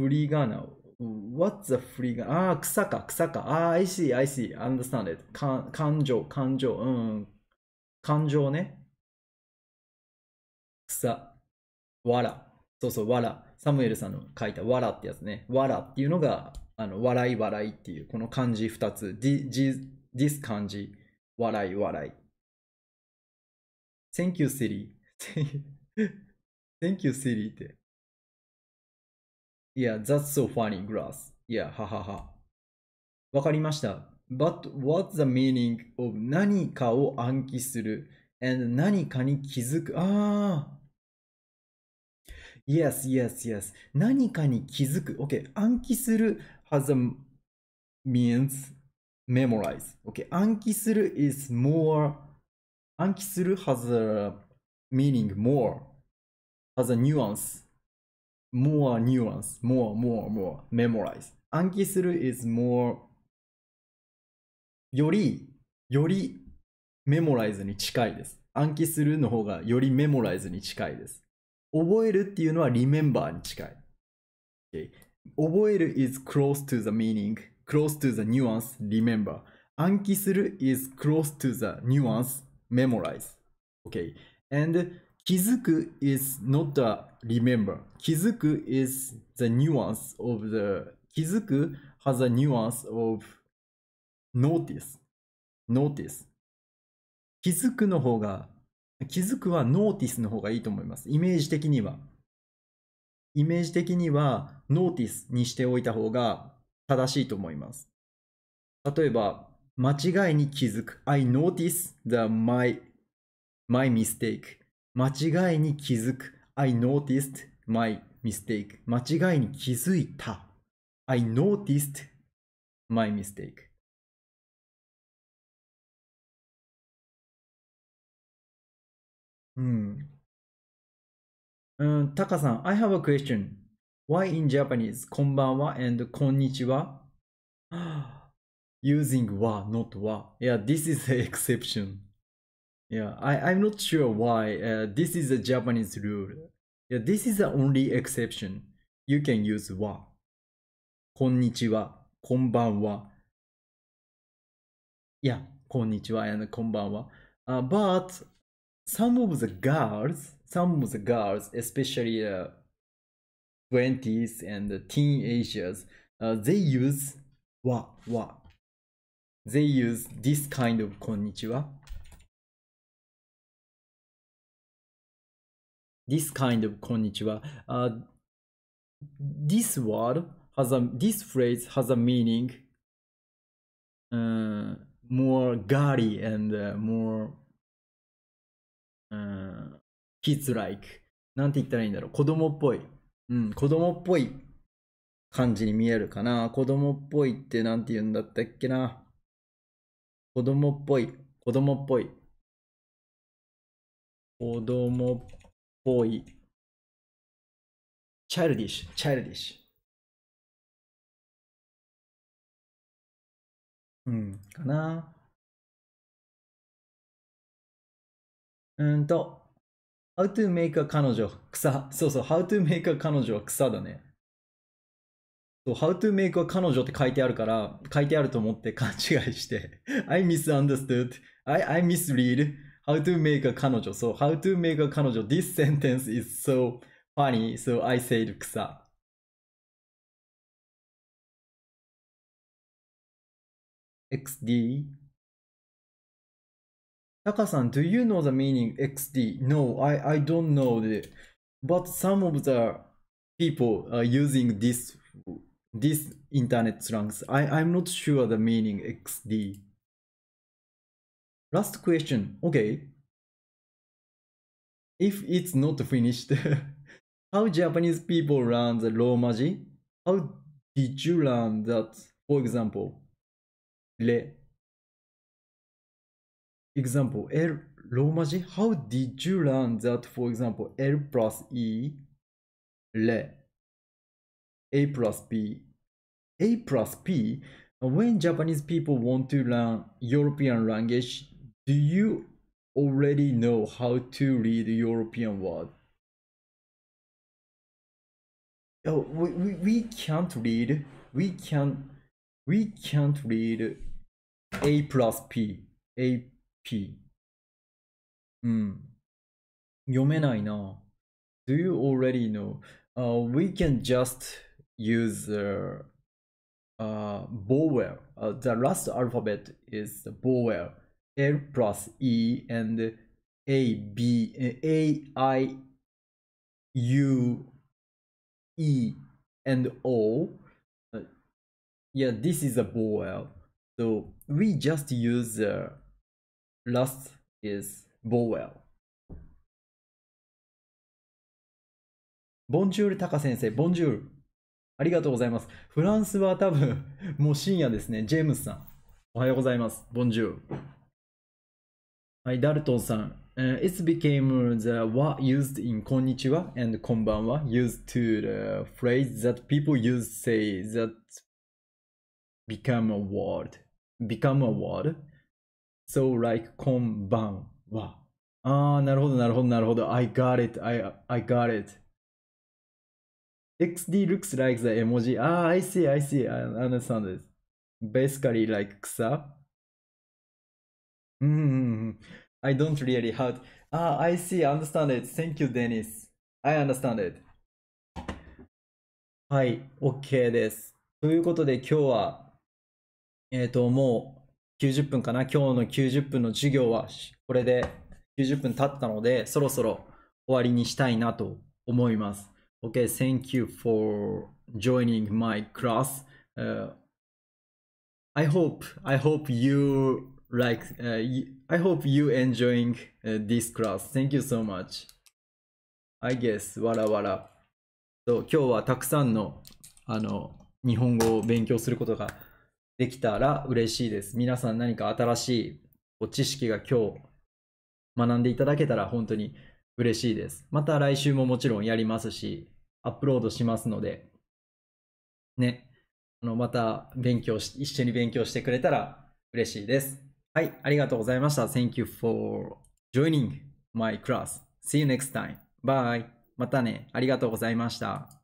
Speaker 2: フリーガーナ What's the free gun? ああ、草か、草か。ああ、I see, I see, understand it. 感情、感情、うん。感情ね。草。わら。そうそう、わら。サムエルさんの書いたわらってやつね。わらっていうのが、あの、笑い笑いっていう、この漢字2つ。this 漢字。笑い笑い。Thank you, Siri. Thank you, Siri って。Yeah, that's so funny, Grass. Yeah, ははは。わかりました。But what's the meaning of 何かを暗記する and 何かに気づく。ああ。Yes, yes, yes. 何かに気づく。OK。暗記する has a means memorize. OK。暗記する is more. 暗記する has a meaning more. has a nuance. more nuance, more, more, more, memorize. 暗記する is more より、よりメモライズに近いです。暗記するの方がよりメモライズに近いです。覚えるっていうのはリメンバーに近い。Okay. 覚える is close to the meaning, close to the nuance, remember. 暗記する is close to the nuance, memorize. Okay. And 気づく is not a remember. 気づく is the nuance of the 気づく has a nuance of notice. notice. 気づくの方が、気づくは notice の方がいいと思います。イメージ的には。イメージ的には notice にしておいた方が正しいと思います。例えば、間違いに気づく。I notice the my, my mistake. 間違いに気づく。I noticed my mistake. 間違いに気づいた。I noticed my mistake. うん。うん、タカさん、I have a question. Why in Japanese? こんばんは and こんにちは Using wa, not wa. Yeah, this is an exception. Yeah, I, I'm not sure why uh, this is a Japanese rule. Yeah, this is the only exception. You can use wa. Konnichiwa, konbanwa. Yeah, konnichiwa and konbanwa. Uh, but some of the girls, some of the girls, especially uh, 20s and teenagers, uh, they use wa, wa. They use this kind of
Speaker 1: konnichiwa this
Speaker 2: kind of こんにちは、uh, this word has a this phrase has a meaning、uh, more gaudy and、uh, more、uh, kids like なんて言ったらいいんだろう子供っぽい、うん、子供っぽい感じに見えるかな子供っぽいってなんて言うんだったっけな子供っぽい子供っぽい
Speaker 1: 子供っぽいボーイ。チャイルディッシュ、チャイルディッシュ。うん、かな。うんと、How to make a 彼女、
Speaker 2: 草。そうそう、How to make a 彼女は草だね。そう、How to make a 彼女って書いてあるから、書いてあると思って勘違いして、I misunderstood, I, I misread, how to make a kanojo. So how to make a kanojo, this sentence is so funny, so I said kusa.
Speaker 1: XD
Speaker 2: Taka-san, do you know the meaning XD? No, I, I don't know the but some of the people are using this this internet slang. I, I'm not sure the meaning XD. Last question. Okay. If it's not finished, how Japanese people learn the Romaji? How did you learn that? For example, le. Example, L Romaji. How did you learn that? For example, L plus E, le. A plus B. A plus P. When Japanese people want to learn European language, do you already know how to read European word? Oh, we, we, we can't read. We can we can't read A plus P. A hmm. Do you already know? Uh, we can just use uh, uh, vowel. Uh, the last alphabet is the L plus E and A B A I U E and O. Uh, yeah, this is a vowel. So we just use the uh,
Speaker 1: last is vowel.
Speaker 2: Bonjour Taka タカ先生、Bonjour。ありがとうございます。フランスは多分もう深夜ですね。ジェームスさん。おはようございます。Bonjour。Dalton-san, it became the word used in konnichiwa and konbanwa used to the phrase that people use say that become a word, become a word. So like konbanwa. Ah, I got it, I, I got it. XD looks like the emoji. Ah, I see, I see, I understand this. Basically like 草。Mm-hmm. I don't really how. To... Ah, I see. understand it. Thank you, Dennis. I understand it. はい、OK です。ということで今日は、えっ、ー、と、もう90分かな。今日の90分の授業はこれで90分経ったので、そろそろ終わりにしたいなと思います。OK, thank you for joining my class.、Uh, I hope, I hope you like uh, I hope you enjoying uh, this class. Thank you so much. I guess わらわら。そう今日はたくさんのあの日本語を勉強することができたら嬉しいです。皆さん何か新しい知識が今日学んでいただけたら本当に嬉しいです。また来週ももちろんやりますし、アップロードしますので、ね、あのまた勉強し、一緒に勉強してくれたら嬉しいです。はい、ありがとうございました。Thank you for joining my class. See you next time. Bye. またね。ありがとうございました。